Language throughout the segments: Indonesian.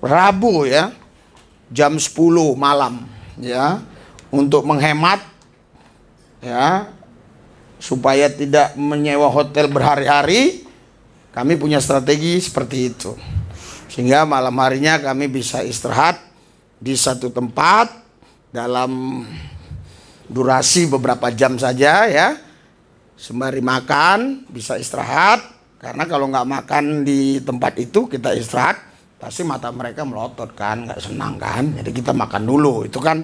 Rabu ya jam 10 malam ya untuk menghemat ya supaya tidak menyewa hotel berhari-hari kami punya strategi seperti itu sehingga malam harinya kami bisa istirahat di satu tempat dalam durasi beberapa jam saja ya sembari makan bisa istirahat karena kalau nggak makan di tempat itu kita istirahat pasti mata mereka melotot kan nggak senang kan jadi kita makan dulu itu kan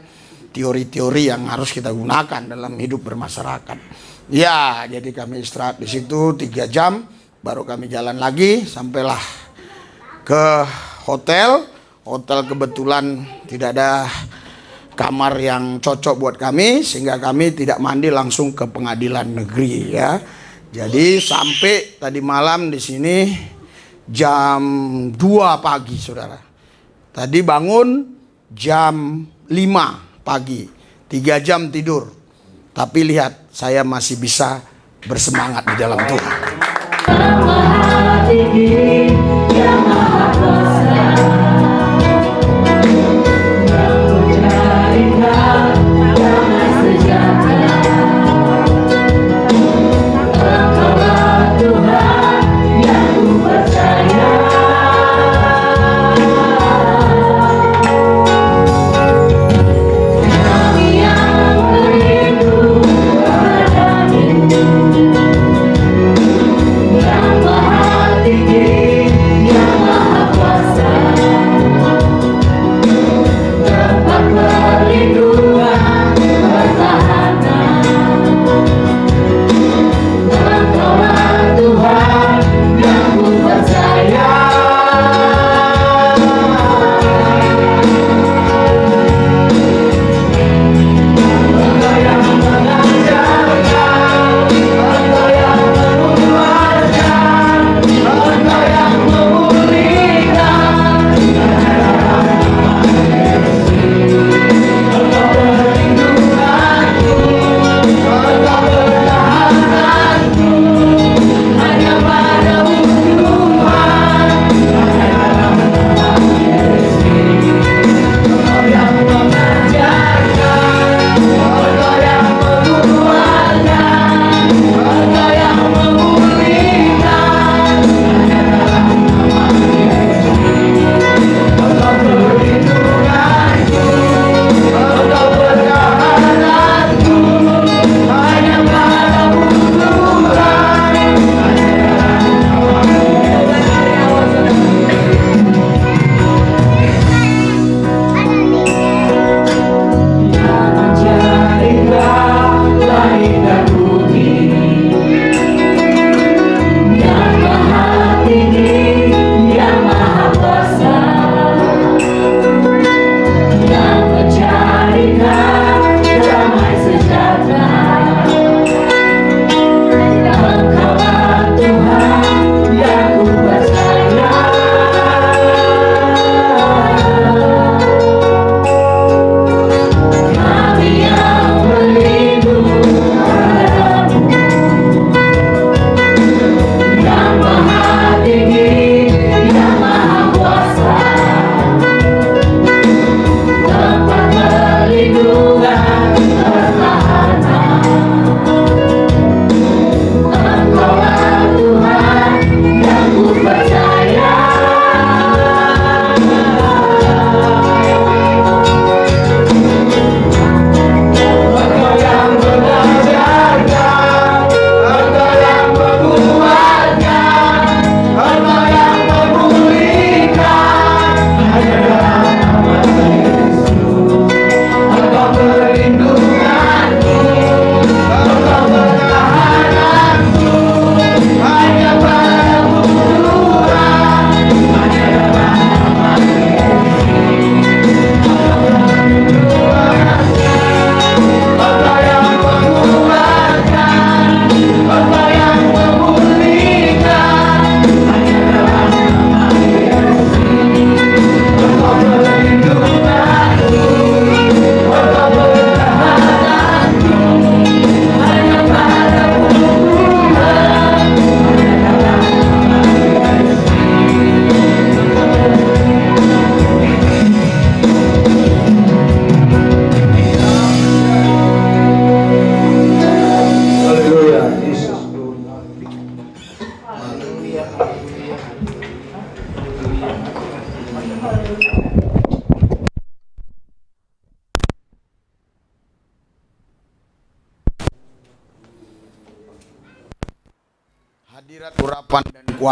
teori-teori yang harus kita gunakan dalam hidup bermasyarakat ya jadi kami istirahat di situ tiga jam baru kami jalan lagi sampailah ke hotel hotel kebetulan tidak ada kamar yang cocok buat kami sehingga kami tidak mandi langsung ke pengadilan negeri ya jadi sampai tadi malam di sini jam 2 pagi saudara. Tadi bangun jam 5 pagi. 3 jam tidur. Tapi lihat saya masih bisa bersemangat di dalam Tuhan.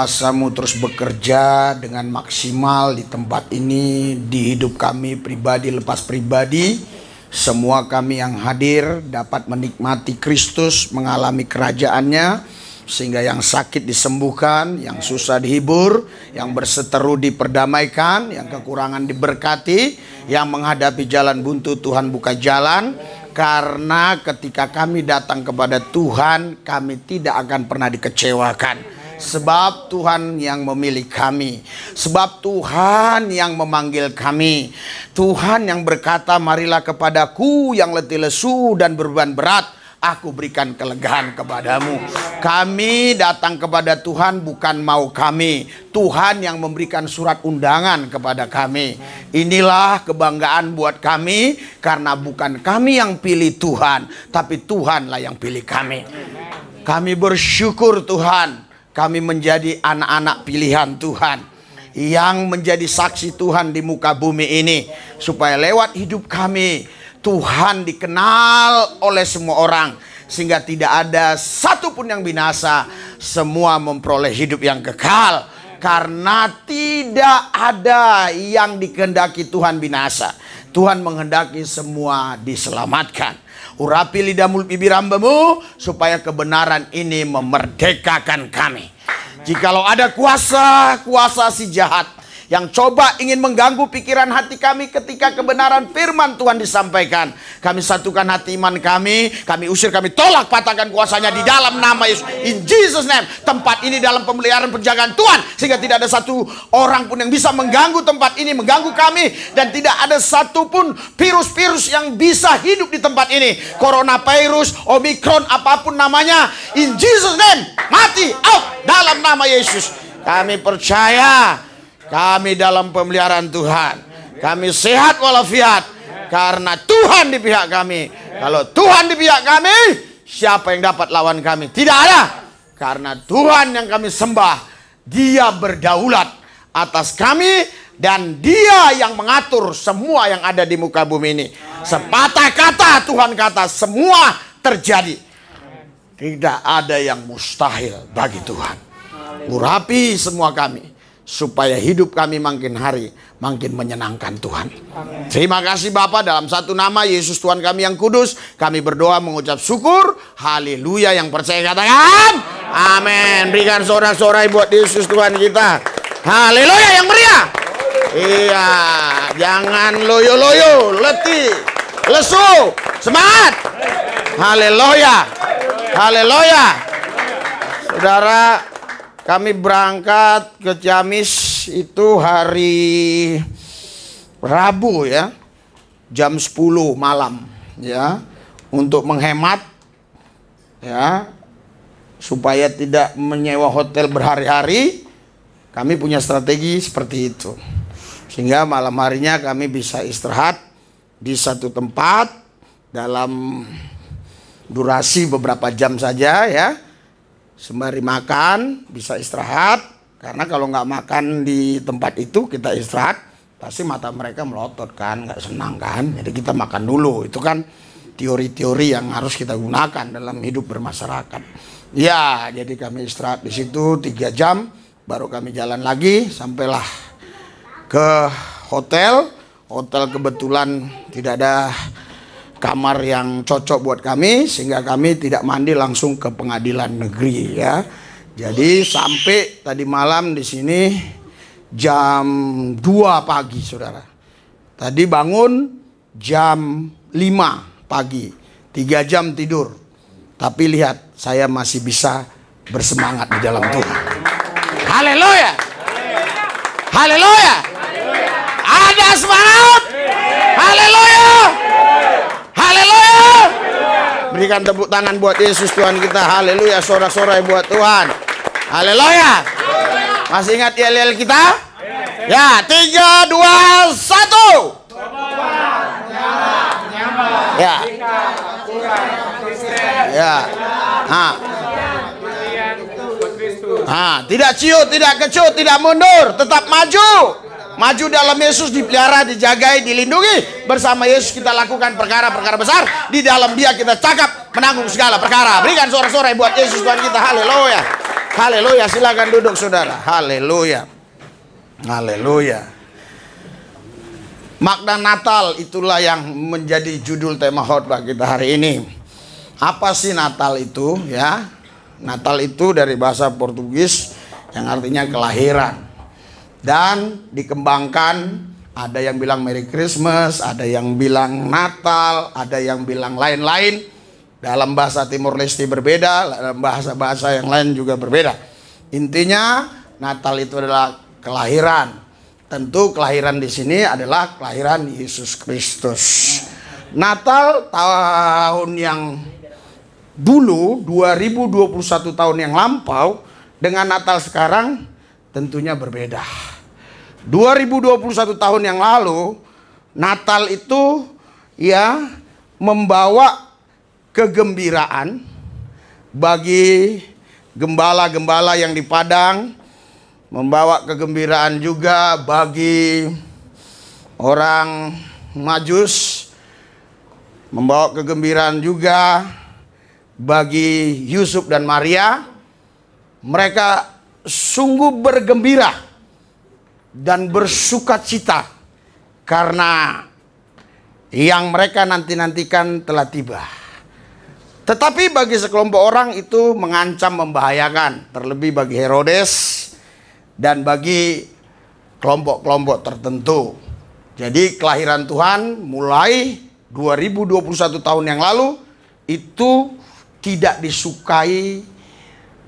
kuasamu terus bekerja dengan maksimal di tempat ini, di hidup kami pribadi lepas pribadi. Semua kami yang hadir dapat menikmati Kristus, mengalami kerajaannya, sehingga yang sakit disembuhkan, yang susah dihibur, yang berseteru diperdamaikan, yang kekurangan diberkati, yang menghadapi jalan buntu Tuhan buka jalan, karena ketika kami datang kepada Tuhan, kami tidak akan pernah dikecewakan. Sebab Tuhan yang memilih kami. Sebab Tuhan yang memanggil kami. Tuhan yang berkata, marilah kepadaku yang letih lesu dan berbeban berat. Aku berikan kelegaan kepadamu. Kami datang kepada Tuhan bukan mau kami. Tuhan yang memberikan surat undangan kepada kami. Inilah kebanggaan buat kami. Karena bukan kami yang pilih Tuhan. Tapi Tuhanlah yang pilih kami. Kami bersyukur Tuhan kami menjadi anak-anak pilihan Tuhan yang menjadi saksi Tuhan di muka bumi ini supaya lewat hidup kami Tuhan dikenal oleh semua orang sehingga tidak ada satupun yang binasa semua memperoleh hidup yang kekal karena tidak ada yang dikehendaki Tuhan binasa Tuhan menghendaki semua diselamatkan Urapi lidahmu bibir hambamu supaya kebenaran ini memerdekakan kami. Jikalau ada kuasa, kuasa si jahat yang coba ingin mengganggu pikiran hati kami ketika kebenaran firman Tuhan disampaikan. Kami satukan hati iman kami, kami usir, kami tolak patahkan kuasanya di dalam nama Yesus. In Jesus name, tempat ini dalam pemeliharaan penjagaan Tuhan sehingga tidak ada satu orang pun yang bisa mengganggu tempat ini, mengganggu kami dan tidak ada satu pun virus-virus yang bisa hidup di tempat ini. Corona virus, Omicron, apapun namanya, in Jesus name, mati out dalam nama Yesus. Kami percaya kami dalam pemeliharaan Tuhan. Kami sehat walafiat karena Tuhan di pihak kami. Kalau Tuhan di pihak kami, siapa yang dapat lawan kami? Tidak ada. Karena Tuhan yang kami sembah, Dia berdaulat atas kami dan Dia yang mengatur semua yang ada di muka bumi ini. Sepatah kata Tuhan kata semua terjadi. Tidak ada yang mustahil bagi Tuhan. Urapi semua kami supaya hidup kami makin hari makin menyenangkan Tuhan. Amen. Terima kasih Bapa dalam satu nama Yesus Tuhan kami yang kudus, kami berdoa mengucap syukur. Haleluya yang percaya katakan amin. Berikan sorak-sorai buat Yesus Tuhan kita. Haleluya yang meriah. Iya, jangan loyo-loyo, letih, lesu, semangat. Haleluya. Haleluya. Saudara kami berangkat ke Ciamis itu hari Rabu ya. Jam 10 malam ya. Untuk menghemat ya supaya tidak menyewa hotel berhari-hari kami punya strategi seperti itu sehingga malam harinya kami bisa istirahat di satu tempat dalam durasi beberapa jam saja ya sembari makan bisa istirahat karena kalau nggak makan di tempat itu kita istirahat pasti mata mereka melotot kan nggak senang kan jadi kita makan dulu itu kan teori-teori yang harus kita gunakan dalam hidup bermasyarakat ya jadi kami istirahat di situ tiga jam baru kami jalan lagi sampailah ke hotel hotel kebetulan tidak ada kamar yang cocok buat kami sehingga kami tidak mandi langsung ke pengadilan negeri ya. Jadi sampai tadi malam di sini jam 2 pagi Saudara. Tadi bangun jam 5 pagi. 3 jam tidur. Tapi lihat saya masih bisa bersemangat di dalam Tuhan. Haleluya. Haleluya. Ada semangat. Berikan tepuk tangan buat Yesus Tuhan kita. Haleluya, sorak-sorai buat Tuhan. Haleluya. Masih ingat YLL kita? Ya, tiga, dua, satu. Ya. Ya. ha. Ha. tidak ciut, tidak kecut, tidak mundur, tetap maju. Maju dalam Yesus dipelihara, dijagai, dilindungi. Bersama Yesus kita lakukan perkara-perkara besar. Di dalam dia kita cakap menanggung segala perkara. Berikan suara-suara buat Yesus Tuhan kita. Haleluya. Haleluya. Silakan duduk saudara. Haleluya. Haleluya. Makna Natal itulah yang menjadi judul tema khotbah kita hari ini. Apa sih Natal itu ya? Natal itu dari bahasa Portugis yang artinya kelahiran dan dikembangkan ada yang bilang Merry Christmas, ada yang bilang Natal, ada yang bilang lain-lain. Dalam bahasa Timur Leste berbeda, dalam bahasa-bahasa yang lain juga berbeda. Intinya Natal itu adalah kelahiran. Tentu kelahiran di sini adalah kelahiran Yesus Kristus. Natal tahun yang dulu 2021 tahun yang lampau dengan Natal sekarang tentunya berbeda. 2021 tahun yang lalu Natal itu ya membawa kegembiraan bagi gembala-gembala yang di padang membawa kegembiraan juga bagi orang Majus membawa kegembiraan juga bagi Yusuf dan Maria mereka sungguh bergembira dan bersuka cita karena yang mereka nanti-nantikan telah tiba. Tetapi bagi sekelompok orang itu mengancam membahayakan, terlebih bagi Herodes dan bagi kelompok-kelompok tertentu. Jadi kelahiran Tuhan mulai 2021 tahun yang lalu itu tidak disukai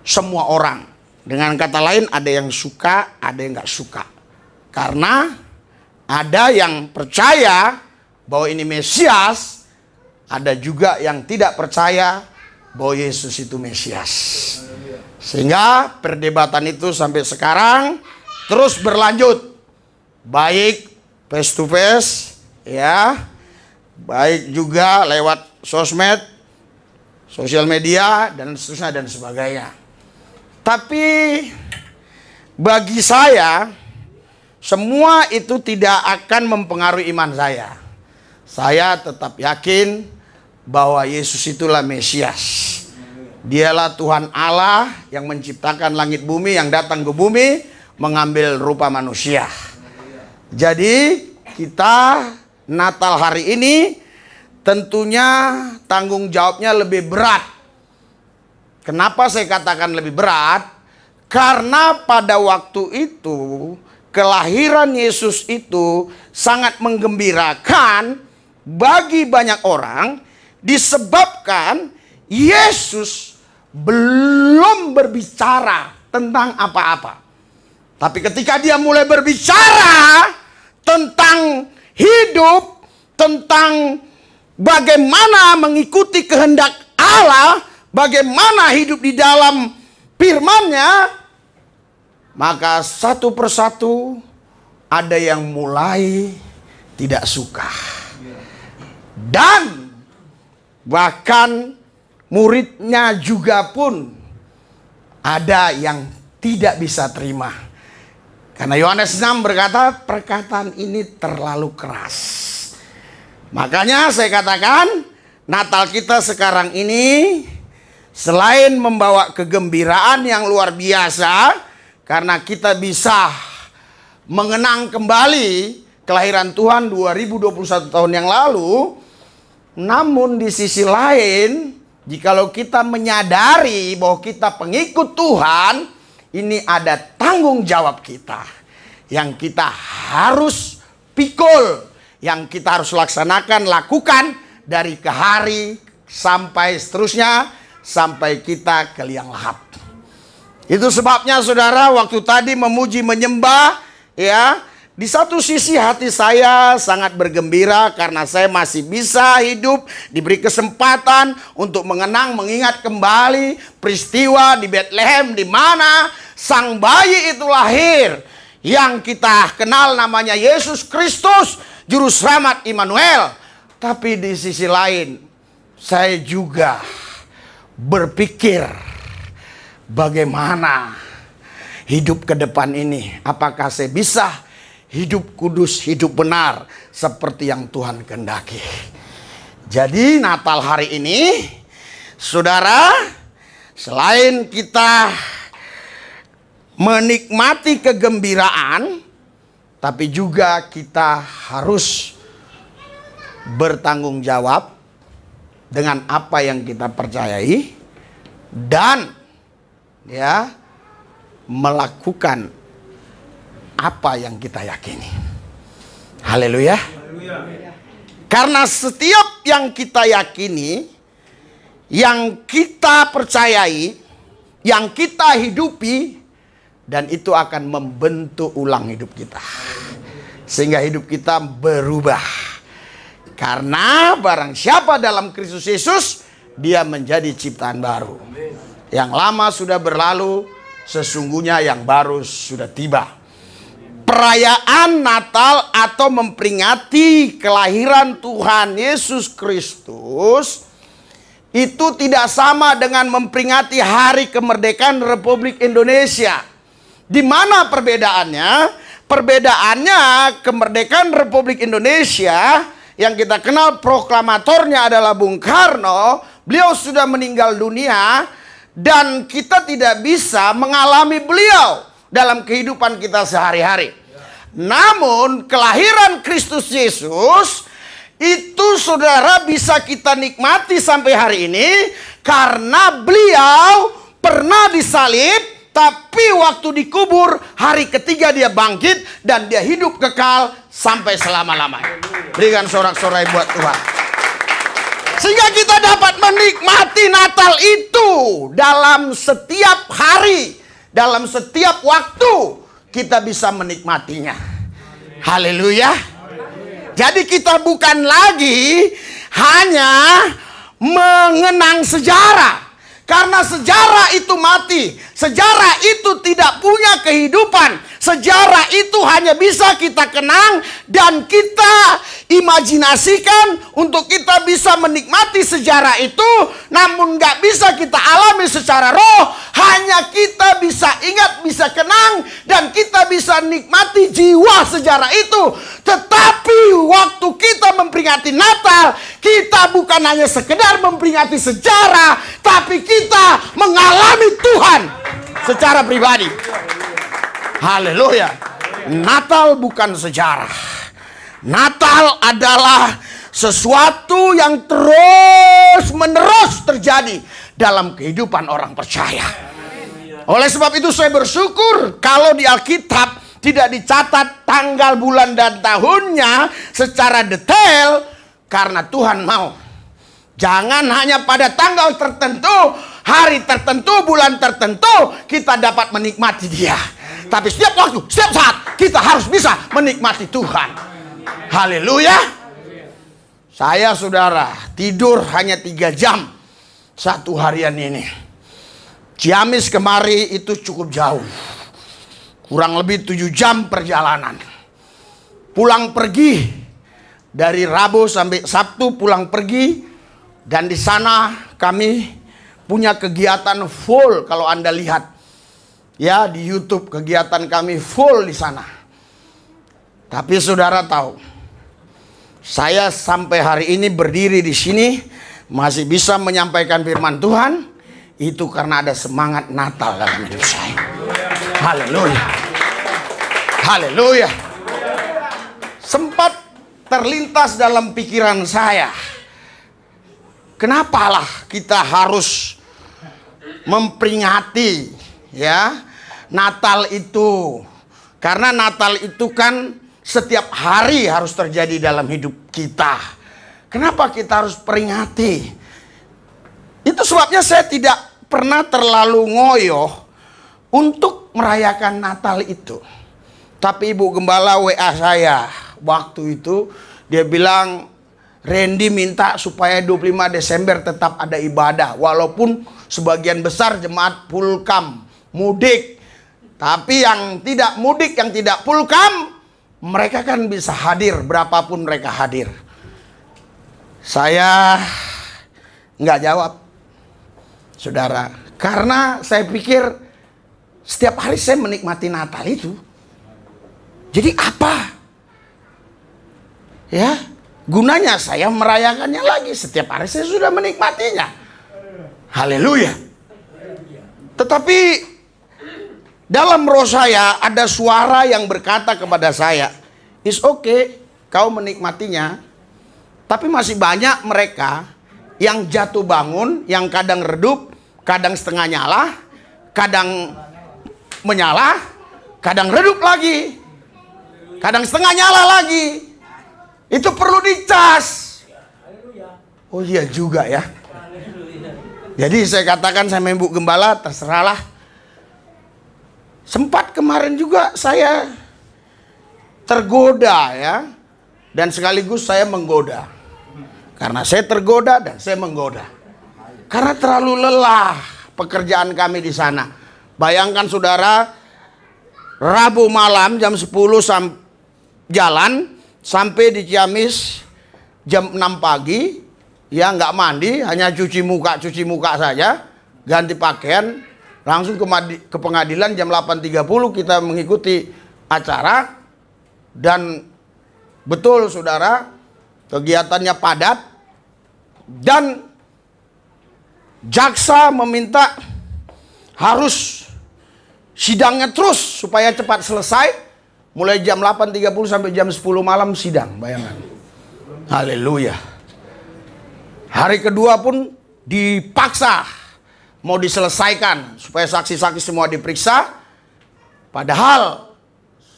semua orang. Dengan kata lain ada yang suka, ada yang nggak suka. Karena ada yang percaya bahwa ini Mesias, ada juga yang tidak percaya bahwa Yesus itu Mesias. Sehingga perdebatan itu sampai sekarang terus berlanjut. Baik face to face ya, baik juga lewat sosmed, sosial media dan seterusnya dan sebagainya. Tapi bagi saya semua itu tidak akan mempengaruhi iman saya. Saya tetap yakin bahwa Yesus itulah Mesias. Dialah Tuhan Allah yang menciptakan langit bumi, yang datang ke bumi, mengambil rupa manusia. Jadi kita Natal hari ini tentunya tanggung jawabnya lebih berat. Kenapa saya katakan lebih berat? Karena pada waktu itu kelahiran Yesus itu sangat menggembirakan bagi banyak orang disebabkan Yesus belum berbicara tentang apa-apa. Tapi ketika dia mulai berbicara tentang hidup, tentang bagaimana mengikuti kehendak Allah, bagaimana hidup di dalam firman-Nya, maka satu persatu ada yang mulai tidak suka. Dan bahkan muridnya juga pun ada yang tidak bisa terima. Karena Yohanes 6 berkata perkataan ini terlalu keras. Makanya saya katakan Natal kita sekarang ini selain membawa kegembiraan yang luar biasa, karena kita bisa mengenang kembali kelahiran Tuhan 2021 tahun yang lalu. Namun di sisi lain, jikalau kita menyadari bahwa kita pengikut Tuhan, ini ada tanggung jawab kita yang kita harus pikul, yang kita harus laksanakan, lakukan dari ke hari sampai seterusnya sampai kita ke liang lahat. Itu sebabnya saudara waktu tadi memuji menyembah ya di satu sisi hati saya sangat bergembira karena saya masih bisa hidup, diberi kesempatan untuk mengenang, mengingat kembali peristiwa di Bethlehem di mana sang bayi itu lahir yang kita kenal namanya Yesus Kristus, juru selamat Immanuel. Tapi di sisi lain, saya juga berpikir bagaimana hidup ke depan ini. Apakah saya bisa hidup kudus, hidup benar seperti yang Tuhan kehendaki. Jadi Natal hari ini, saudara, selain kita menikmati kegembiraan, tapi juga kita harus bertanggung jawab dengan apa yang kita percayai dan ya melakukan apa yang kita yakini. Haleluya. Karena setiap yang kita yakini, yang kita percayai, yang kita hidupi, dan itu akan membentuk ulang hidup kita. Sehingga hidup kita berubah. Karena barang siapa dalam Kristus Yesus, dia menjadi ciptaan baru. Yang lama sudah berlalu, sesungguhnya yang baru sudah tiba. Perayaan Natal atau memperingati kelahiran Tuhan Yesus Kristus itu tidak sama dengan memperingati hari kemerdekaan Republik Indonesia. Di mana perbedaannya? Perbedaannya kemerdekaan Republik Indonesia yang kita kenal proklamatornya adalah Bung Karno, beliau sudah meninggal dunia, dan kita tidak bisa mengalami beliau dalam kehidupan kita sehari-hari. Namun kelahiran Kristus Yesus itu saudara bisa kita nikmati sampai hari ini karena beliau pernah disalib tapi waktu dikubur hari ketiga dia bangkit dan dia hidup kekal sampai selama-lamanya. Berikan sorak-sorai buat Tuhan. Sehingga kita dapat menikmati Natal itu dalam setiap hari, dalam setiap waktu kita bisa menikmatinya. Haleluya. Jadi kita bukan lagi hanya mengenang sejarah. Karena sejarah itu mati, Sejarah itu tidak punya kehidupan. Sejarah itu hanya bisa kita kenang dan kita imajinasikan untuk kita bisa menikmati sejarah itu. Namun nggak bisa kita alami secara roh. Hanya kita bisa ingat, bisa kenang dan kita bisa nikmati jiwa sejarah itu. Tetapi waktu kita memperingati Natal, kita bukan hanya sekedar memperingati sejarah, tapi kita mengalami Tuhan secara pribadi. Haleluya. Natal bukan sejarah. Natal adalah sesuatu yang terus-menerus terjadi dalam kehidupan orang percaya. Oleh sebab itu saya bersyukur kalau di Alkitab tidak dicatat tanggal, bulan, dan tahunnya secara detail karena Tuhan mau. Jangan hanya pada tanggal tertentu hari tertentu, bulan tertentu kita dapat menikmati dia. Tapi setiap waktu, setiap saat kita harus bisa menikmati Tuhan. Haleluya. Saya saudara tidur hanya tiga jam satu harian ini. Ciamis kemari itu cukup jauh. Kurang lebih tujuh jam perjalanan. Pulang pergi dari Rabu sampai Sabtu pulang pergi dan di sana kami punya kegiatan full kalau Anda lihat. Ya, di YouTube kegiatan kami full di sana. Tapi saudara tahu, saya sampai hari ini berdiri di sini masih bisa menyampaikan firman Tuhan itu karena ada semangat Natal dalam hidup saya. Haleluya. Haleluya. Sempat terlintas dalam pikiran saya. Kenapalah kita harus memperingati ya Natal itu. Karena Natal itu kan setiap hari harus terjadi dalam hidup kita. Kenapa kita harus peringati? Itu sebabnya saya tidak pernah terlalu ngoyo untuk merayakan Natal itu. Tapi Ibu Gembala WA saya waktu itu dia bilang Randy minta supaya 25 Desember tetap ada ibadah walaupun Sebagian besar jemaat pulkam, mudik. Tapi yang tidak mudik, yang tidak pulkam, mereka kan bisa hadir berapapun mereka hadir. Saya nggak jawab, saudara, karena saya pikir setiap hari saya menikmati Natal itu. Jadi apa? Ya, gunanya saya merayakannya lagi setiap hari saya sudah menikmatinya. Haleluya. Tetapi dalam roh saya ada suara yang berkata kepada saya, "Is okay, kau menikmatinya." Tapi masih banyak mereka yang jatuh bangun, yang kadang redup, kadang setengah nyala, kadang menyala, kadang redup lagi, kadang setengah nyala lagi. Itu perlu dicas. Oh iya juga ya. Jadi saya katakan sama Ibu Gembala terserahlah. Sempat kemarin juga saya tergoda ya. Dan sekaligus saya menggoda. Karena saya tergoda dan saya menggoda. Karena terlalu lelah pekerjaan kami di sana. Bayangkan saudara, Rabu malam jam 10 sam jalan sampai di Ciamis jam 6 pagi ya nggak mandi, hanya cuci muka, cuci muka saja, ganti pakaian, langsung ke, madi, ke pengadilan jam 8.30 kita mengikuti acara dan betul saudara kegiatannya padat dan jaksa meminta harus sidangnya terus supaya cepat selesai mulai jam 8.30 sampai jam 10 malam sidang bayangan haleluya Hari kedua pun dipaksa mau diselesaikan supaya saksi-saksi semua diperiksa. Padahal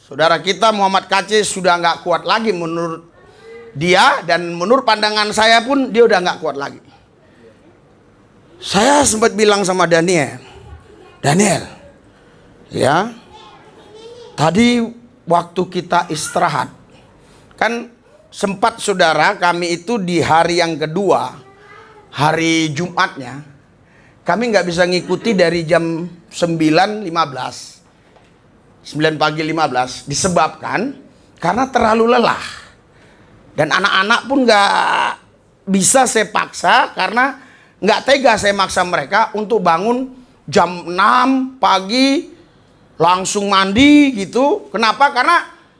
saudara kita Muhammad Kace sudah nggak kuat lagi menurut dia dan menurut pandangan saya pun dia udah nggak kuat lagi. Saya sempat bilang sama Daniel, Daniel, ya tadi waktu kita istirahat kan sempat saudara kami itu di hari yang kedua hari Jumatnya kami nggak bisa ngikuti dari jam 9.15 9 pagi 15 disebabkan karena terlalu lelah dan anak-anak pun nggak bisa saya paksa karena nggak tega saya maksa mereka untuk bangun jam 6 pagi langsung mandi gitu kenapa karena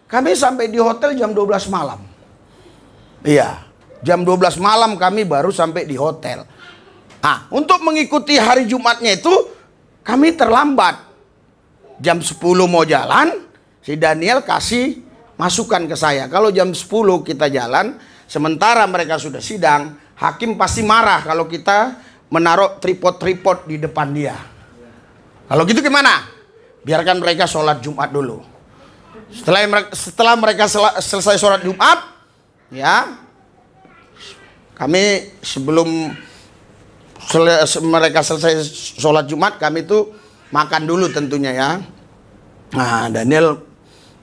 kami sampai di hotel jam 12 malam iya Jam 12 malam kami baru sampai di hotel. Ah, untuk mengikuti hari Jumatnya itu kami terlambat. Jam 10 mau jalan, si Daniel kasih masukan ke saya. Kalau jam 10 kita jalan, sementara mereka sudah sidang, hakim pasti marah kalau kita menaruh tripod-tripod di depan dia. Kalau gitu gimana? Biarkan mereka sholat Jumat dulu. Setelah mereka, setelah mereka selesai sholat Jumat, ya kami sebelum sel mereka selesai sholat Jumat, kami itu makan dulu tentunya ya. Nah, Daniel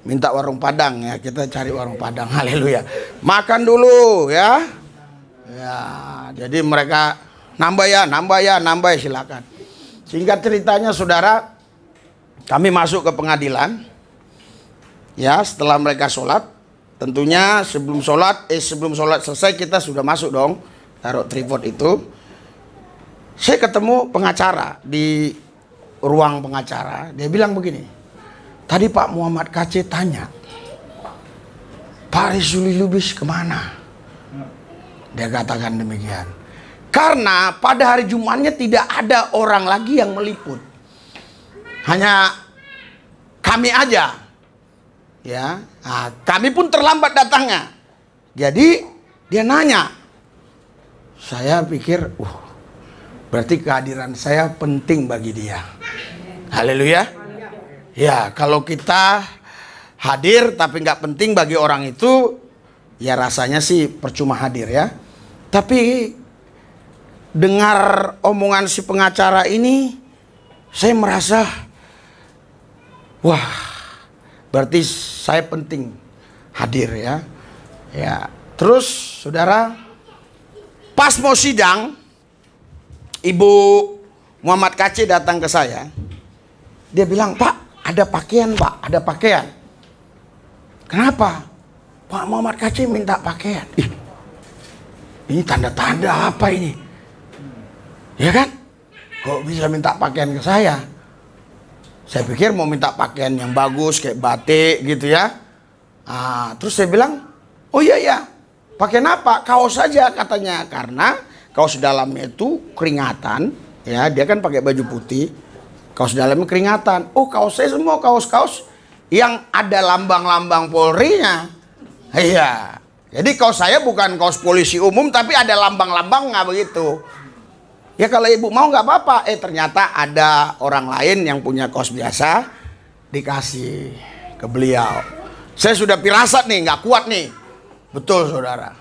minta warung Padang ya, kita cari warung Padang. Haleluya. Makan dulu ya. Ya, jadi mereka nambah ya, nambah ya, nambah ya, silakan. Singkat ceritanya saudara, kami masuk ke pengadilan. Ya, setelah mereka sholat, tentunya sebelum sholat eh sebelum sholat selesai kita sudah masuk dong taruh tripod itu saya ketemu pengacara di ruang pengacara dia bilang begini tadi Pak Muhammad KC tanya Pak Rizuli Lubis kemana dia katakan demikian karena pada hari Jumatnya tidak ada orang lagi yang meliput hanya kami aja Ya, nah, kami pun terlambat datangnya. Jadi dia nanya, saya pikir, uh, berarti kehadiran saya penting bagi dia. Haleluya. Ya, kalau kita hadir tapi nggak penting bagi orang itu, ya rasanya sih percuma hadir ya. Tapi dengar omongan si pengacara ini, saya merasa, wah Berarti saya penting hadir ya. Ya. Terus saudara pas mau sidang Ibu Muhammad Kaci datang ke saya. Dia bilang, "Pak, ada pakaian, Pak. Ada pakaian." Kenapa? Pak Muhammad Kaci minta pakaian. Ih, ini tanda-tanda apa ini? Ya kan? Kok bisa minta pakaian ke saya? Saya pikir mau minta pakaian yang bagus kayak batik gitu ya. Ah, terus saya bilang, oh iya ya, pakaian apa? Kaos saja katanya karena kaos dalamnya itu keringatan, ya dia kan pakai baju putih, kaos dalamnya keringatan. Oh kaos saya semua kaos-kaos yang ada lambang-lambang Polri-nya. Iya. Jadi kaos saya bukan kaos polisi umum tapi ada lambang-lambang nggak begitu. Ya kalau ibu mau nggak apa-apa. Eh ternyata ada orang lain yang punya kos biasa dikasih ke beliau. Saya sudah pirasat nih, nggak kuat nih. Betul saudara.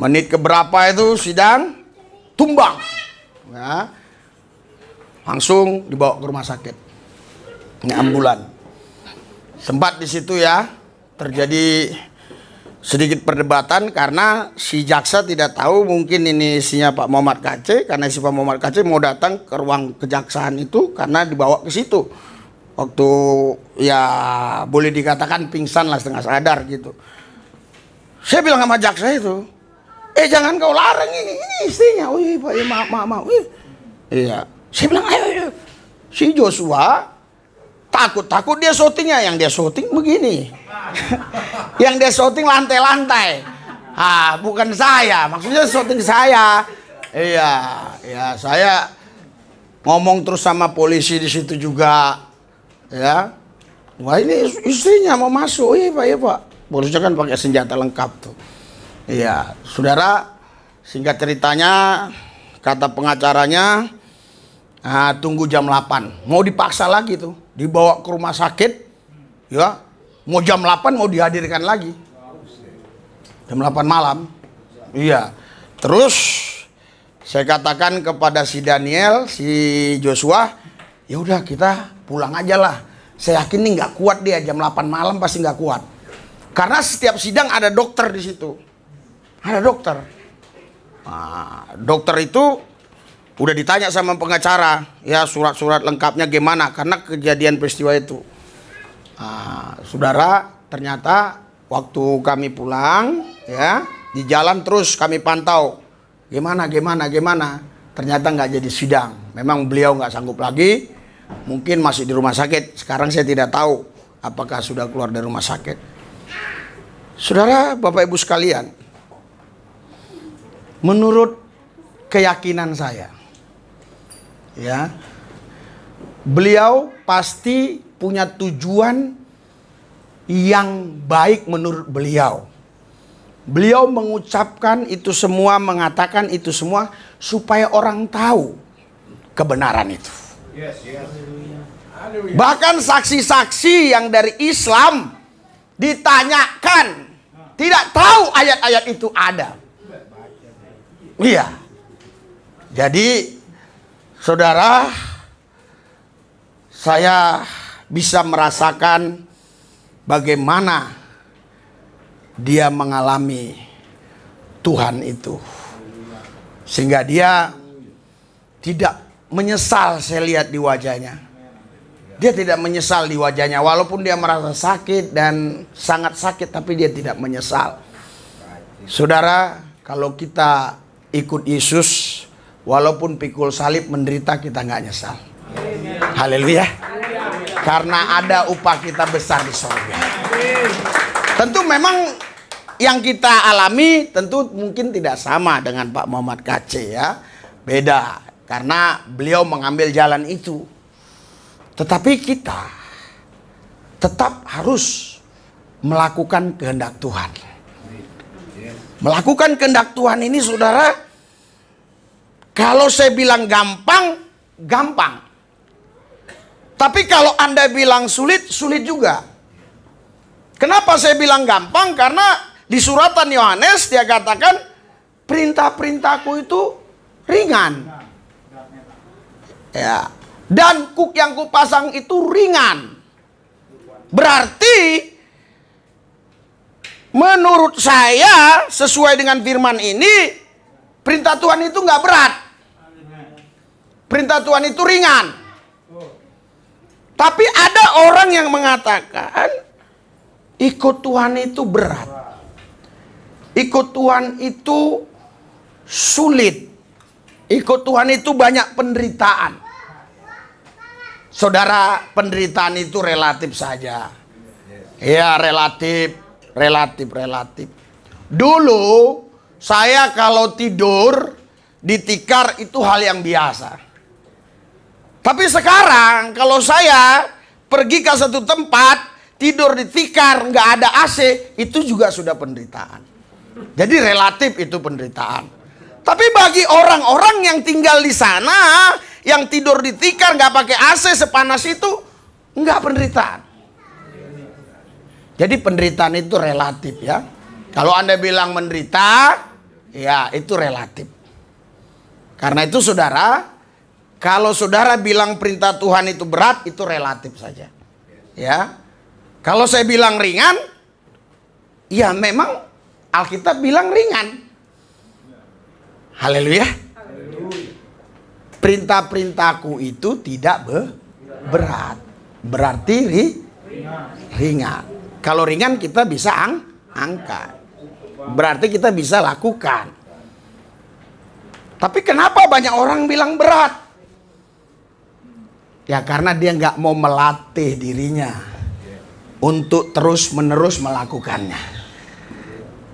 Menit keberapa itu sidang tumbang. Ya. Langsung dibawa ke rumah sakit. Ini ambulan. Sempat di situ ya terjadi sedikit perdebatan karena si jaksa tidak tahu mungkin ini isinya Pak Muhammad Kace karena si Pak Muhammad Kace mau datang ke ruang kejaksaan itu karena dibawa ke situ waktu ya boleh dikatakan pingsan lah setengah sadar gitu saya bilang sama jaksa itu eh jangan kau larang ini ini istrinya wih pak ya maaf maaf maaf iya saya bilang ayo, ayo. si Joshua Takut-takut dia syutingnya. Yang dia syuting begini. yang dia syuting lantai-lantai. Ah, bukan saya. Maksudnya syuting saya. Iya, ya saya ngomong terus sama polisi di situ juga. Ya. Wah ini istrinya mau masuk. Iya pak, iya pak. Polisinya kan pakai senjata lengkap tuh. Iya, saudara, singkat ceritanya, kata pengacaranya, nah, tunggu jam 8. Mau dipaksa lagi tuh dibawa ke rumah sakit ya mau jam 8 mau dihadirkan lagi jam 8 malam iya terus saya katakan kepada si Daniel si Joshua ya udah kita pulang aja lah saya yakin ini nggak kuat dia jam 8 malam pasti nggak kuat karena setiap sidang ada dokter di situ ada dokter nah, dokter itu udah ditanya sama pengacara ya surat-surat lengkapnya gimana karena kejadian peristiwa itu nah, saudara ternyata waktu kami pulang ya di jalan terus kami pantau gimana gimana gimana ternyata nggak jadi sidang memang beliau nggak sanggup lagi mungkin masih di rumah sakit sekarang saya tidak tahu apakah sudah keluar dari rumah sakit saudara bapak ibu sekalian menurut keyakinan saya ya beliau pasti punya tujuan yang baik menurut beliau. Beliau mengucapkan itu semua, mengatakan itu semua supaya orang tahu kebenaran itu. Bahkan saksi-saksi yang dari Islam ditanyakan tidak tahu ayat-ayat itu ada. Iya. Jadi Saudara, saya bisa merasakan bagaimana dia mengalami Tuhan itu. Sehingga dia tidak menyesal saya lihat di wajahnya. Dia tidak menyesal di wajahnya walaupun dia merasa sakit dan sangat sakit tapi dia tidak menyesal. Saudara, kalau kita ikut Yesus Walaupun pikul salib menderita kita nggak nyesal. Haleluya. Karena ada upah kita besar di sorga. Tentu memang yang kita alami tentu mungkin tidak sama dengan Pak Muhammad KC ya. Beda karena beliau mengambil jalan itu. Tetapi kita tetap harus melakukan kehendak Tuhan. Melakukan kehendak Tuhan ini saudara kalau saya bilang gampang, gampang. Tapi kalau Anda bilang sulit, sulit juga. Kenapa saya bilang gampang? Karena di suratan Yohanes dia katakan perintah-perintahku itu ringan. Ya. Dan kuk yang kupasang itu ringan. Berarti menurut saya sesuai dengan firman ini Perintah Tuhan itu nggak berat. Perintah Tuhan itu ringan. Tapi ada orang yang mengatakan ikut Tuhan itu berat. Ikut Tuhan itu sulit. Ikut Tuhan itu banyak penderitaan. Saudara, penderitaan itu relatif saja. Ya, relatif, relatif, relatif. Dulu saya kalau tidur di tikar itu hal yang biasa. Tapi sekarang kalau saya pergi ke satu tempat tidur di tikar nggak ada AC itu juga sudah penderitaan. Jadi relatif itu penderitaan. Tapi bagi orang-orang yang tinggal di sana yang tidur di tikar nggak pakai AC sepanas itu nggak penderitaan. Jadi penderitaan itu relatif ya. Kalau Anda bilang menderita, Ya, itu relatif. Karena itu saudara, kalau saudara bilang perintah Tuhan itu berat, itu relatif saja. Ya. Kalau saya bilang ringan, ya memang Alkitab bilang ringan. Haleluya. Perintah-perintahku itu tidak be berat. Berarti ri ringan. Kalau ringan kita bisa ang angkat. Berarti kita bisa lakukan. Tapi kenapa banyak orang bilang berat? Ya karena dia nggak mau melatih dirinya untuk terus-menerus melakukannya.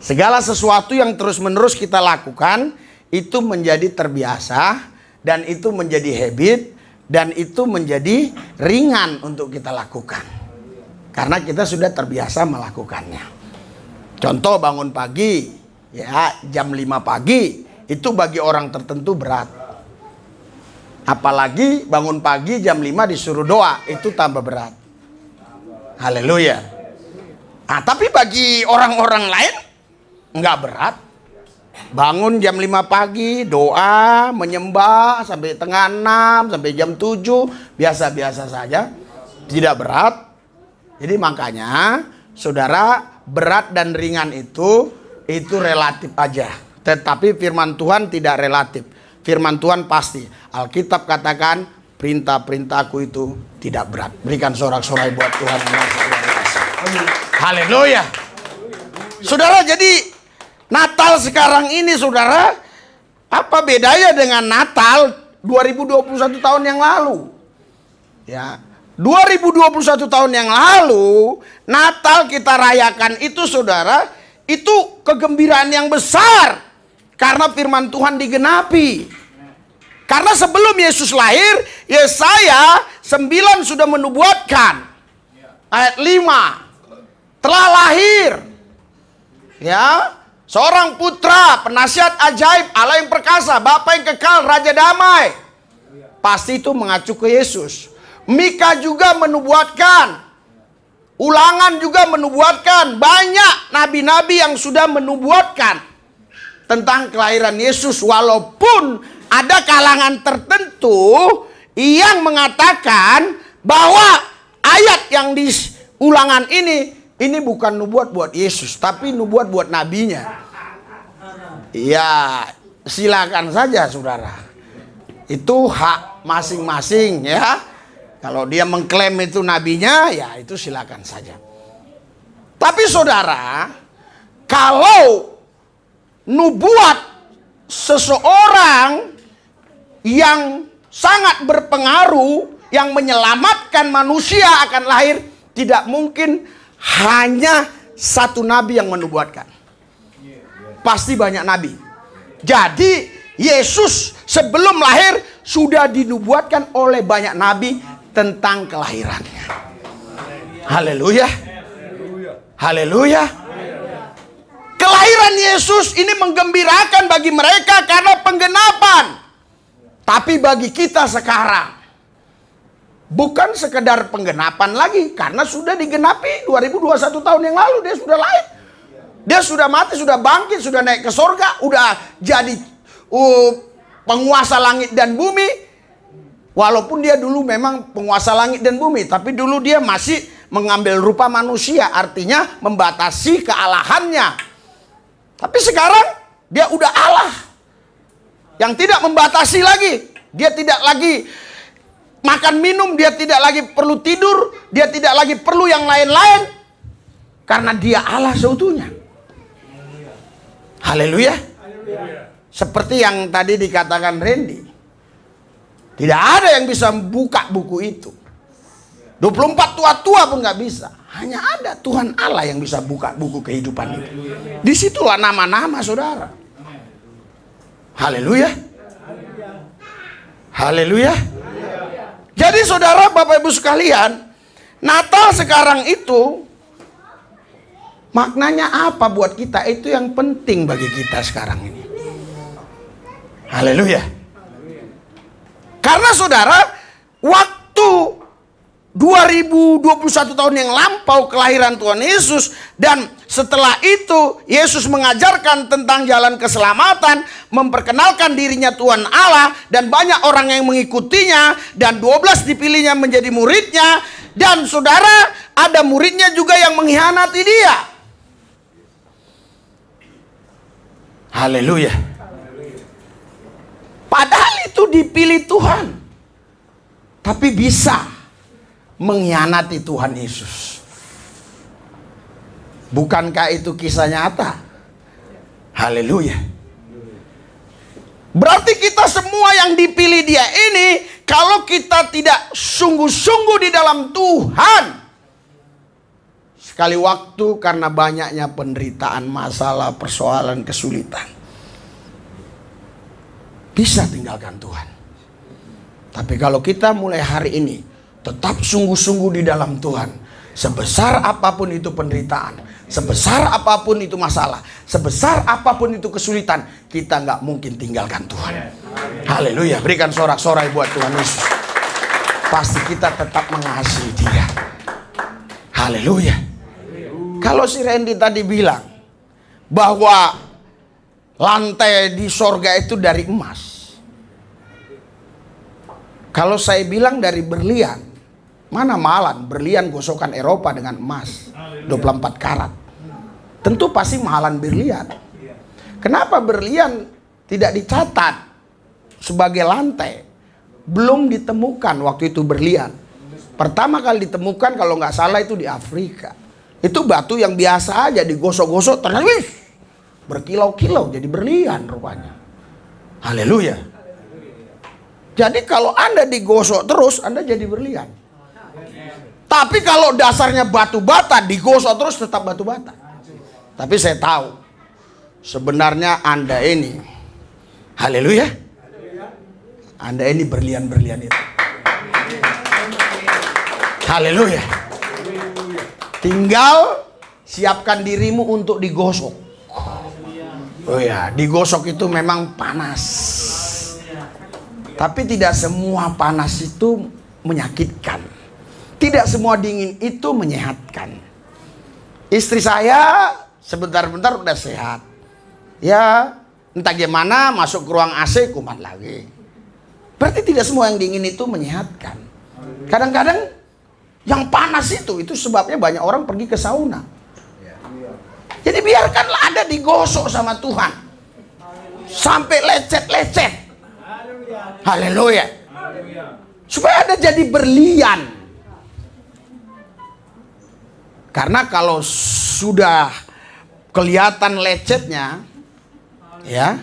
Segala sesuatu yang terus-menerus kita lakukan itu menjadi terbiasa dan itu menjadi habit dan itu menjadi ringan untuk kita lakukan. Karena kita sudah terbiasa melakukannya. Contoh bangun pagi, ya jam 5 pagi, itu bagi orang tertentu berat. Apalagi bangun pagi jam 5 disuruh doa, itu tambah berat. Haleluya. Nah, tapi bagi orang-orang lain, nggak berat. Bangun jam 5 pagi, doa, menyembah sampai tengah enam sampai jam 7, biasa-biasa saja. Tidak berat. Jadi makanya, saudara berat dan ringan itu itu relatif aja. Tetapi firman Tuhan tidak relatif. Firman Tuhan pasti. Alkitab katakan perintah-perintahku itu tidak berat. Berikan sorak-sorai buat Tuhan. Haleluya. Saudara jadi Natal sekarang ini saudara apa bedanya dengan Natal 2021 tahun yang lalu? Ya, 2021 tahun yang lalu, Natal kita rayakan itu saudara, itu kegembiraan yang besar. Karena firman Tuhan digenapi. Karena sebelum Yesus lahir, Yesaya 9 sudah menubuatkan. Ayat 5. Telah lahir. Ya, seorang putra, penasihat ajaib, Allah yang perkasa, Bapak yang kekal, Raja damai. Pasti itu mengacu ke Yesus. Mika juga menubuatkan. Ulangan juga menubuatkan. Banyak nabi-nabi yang sudah menubuatkan tentang kelahiran Yesus walaupun ada kalangan tertentu yang mengatakan bahwa ayat yang di ulangan ini ini bukan nubuat buat Yesus tapi nubuat buat nabinya. Ya, silakan saja saudara. Itu hak masing-masing ya. Kalau dia mengklaim itu nabinya, ya itu silakan saja. Tapi saudara, kalau nubuat seseorang yang sangat berpengaruh, yang menyelamatkan manusia akan lahir, tidak mungkin hanya satu nabi yang menubuatkan. Pasti banyak nabi. Jadi Yesus sebelum lahir sudah dinubuatkan oleh banyak nabi tentang kelahirannya. Haleluya. Haleluya. Kelahiran Yesus ini menggembirakan bagi mereka karena penggenapan. Tapi bagi kita sekarang bukan sekedar penggenapan lagi karena sudah digenapi 2021 tahun yang lalu dia sudah lahir. Dia sudah mati, sudah bangkit, sudah naik ke sorga, udah jadi uh, penguasa langit dan bumi, Walaupun dia dulu memang penguasa langit dan bumi, tapi dulu dia masih mengambil rupa manusia, artinya membatasi kealahannya. Tapi sekarang dia udah Allah yang tidak membatasi lagi. Dia tidak lagi makan minum, dia tidak lagi perlu tidur, dia tidak lagi perlu yang lain-lain karena dia Allah seutuhnya. Haleluya. Seperti yang tadi dikatakan Randy, tidak ada yang bisa buka buku itu. 24 tua-tua pun nggak bisa. Hanya ada Tuhan Allah yang bisa buka buku kehidupan itu. Di Disitulah nama-nama saudara. Haleluya. Haleluya. Jadi saudara Bapak Ibu sekalian, Natal sekarang itu maknanya apa buat kita itu yang penting bagi kita sekarang ini. Haleluya. Karena saudara, waktu 2021 tahun yang lampau kelahiran Tuhan Yesus dan setelah itu Yesus mengajarkan tentang jalan keselamatan, memperkenalkan dirinya Tuhan Allah dan banyak orang yang mengikutinya dan 12 dipilihnya menjadi muridnya dan saudara ada muridnya juga yang mengkhianati dia. Haleluya. Padahal itu dipilih Tuhan. Tapi bisa mengkhianati Tuhan Yesus. Bukankah itu kisah nyata? Haleluya. Berarti kita semua yang dipilih dia ini kalau kita tidak sungguh-sungguh di dalam Tuhan. Sekali waktu karena banyaknya penderitaan, masalah, persoalan, kesulitan bisa tinggalkan Tuhan. Tapi kalau kita mulai hari ini tetap sungguh-sungguh di dalam Tuhan, sebesar apapun itu penderitaan, sebesar apapun itu masalah, sebesar apapun itu kesulitan, kita nggak mungkin tinggalkan Tuhan. Haleluya, berikan sorak-sorai buat Tuhan Yesus. Pasti kita tetap mengasihi Dia. Haleluya. Kalau si Randy tadi bilang bahwa lantai di sorga itu dari emas, kalau saya bilang dari berlian, mana mahalan berlian gosokan Eropa dengan emas 24 karat. Tentu pasti mahalan berlian. Kenapa berlian tidak dicatat sebagai lantai? Belum ditemukan waktu itu berlian. Pertama kali ditemukan kalau nggak salah itu di Afrika. Itu batu yang biasa aja digosok-gosok terus berkilau-kilau jadi berlian rupanya. Haleluya. Jadi kalau Anda digosok terus, Anda jadi berlian. Tapi kalau dasarnya batu bata, digosok terus tetap batu bata. Tapi saya tahu, sebenarnya Anda ini, haleluya, Anda ini berlian-berlian itu. Haleluya. Tinggal siapkan dirimu untuk digosok. Oh ya, digosok itu memang panas. Tapi tidak semua panas itu menyakitkan. Tidak semua dingin itu menyehatkan. Istri saya sebentar-bentar udah sehat. Ya, entah gimana masuk ke ruang AC kumat lagi. Berarti tidak semua yang dingin itu menyehatkan. Kadang-kadang yang panas itu itu sebabnya banyak orang pergi ke sauna. Jadi biarkanlah ada digosok sama Tuhan. Sampai lecet-lecet Haleluya. Supaya ada jadi berlian. Karena kalau sudah kelihatan lecetnya, ya,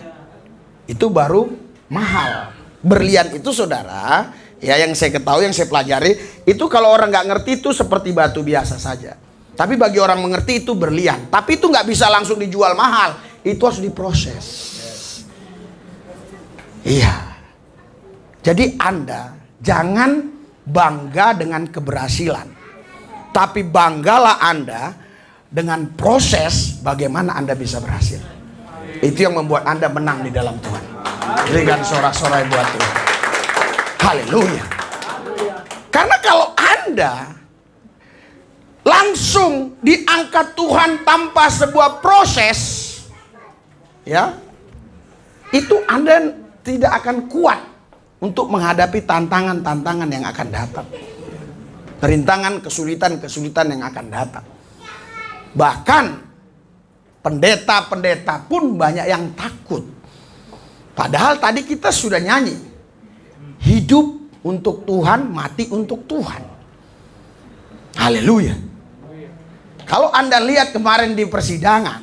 itu baru mahal. Berlian itu saudara, ya yang saya ketahui, yang saya pelajari, itu kalau orang nggak ngerti itu seperti batu biasa saja. Tapi bagi orang mengerti itu berlian. Tapi itu nggak bisa langsung dijual mahal. Itu harus diproses. Iya. Jadi Anda jangan bangga dengan keberhasilan. Tapi banggalah Anda dengan proses bagaimana Anda bisa berhasil. Itu yang membuat Anda menang di dalam Tuhan. Berikan sorak-sorai buat Tuhan. Haleluya. Karena kalau Anda langsung diangkat Tuhan tanpa sebuah proses, ya, itu Anda tidak akan kuat untuk menghadapi tantangan-tantangan yang akan datang. Rintangan, kesulitan-kesulitan yang akan datang. Bahkan pendeta-pendeta pun banyak yang takut. Padahal tadi kita sudah nyanyi. Hidup untuk Tuhan, mati untuk Tuhan. Haleluya. Kalau Anda lihat kemarin di persidangan,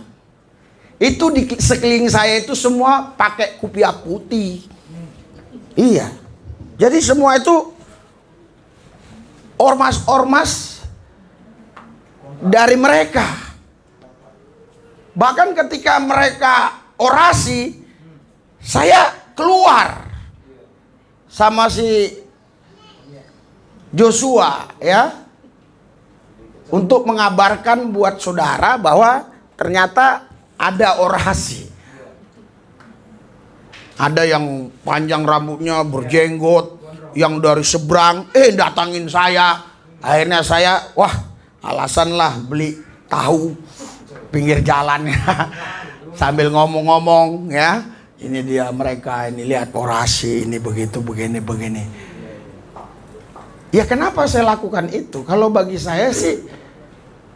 itu di sekeliling saya itu semua pakai kupiah putih Iya. Jadi semua itu ormas-ormas dari mereka. Bahkan ketika mereka orasi, saya keluar sama si Joshua ya untuk mengabarkan buat saudara bahwa ternyata ada orasi. Ada yang panjang rambutnya berjenggot, yang dari seberang, eh datangin saya. Akhirnya saya, wah alasan lah beli tahu pinggir jalan sambil ngomong-ngomong ya ini dia mereka ini lihat orasi ini begitu begini begini ya kenapa saya lakukan itu kalau bagi saya sih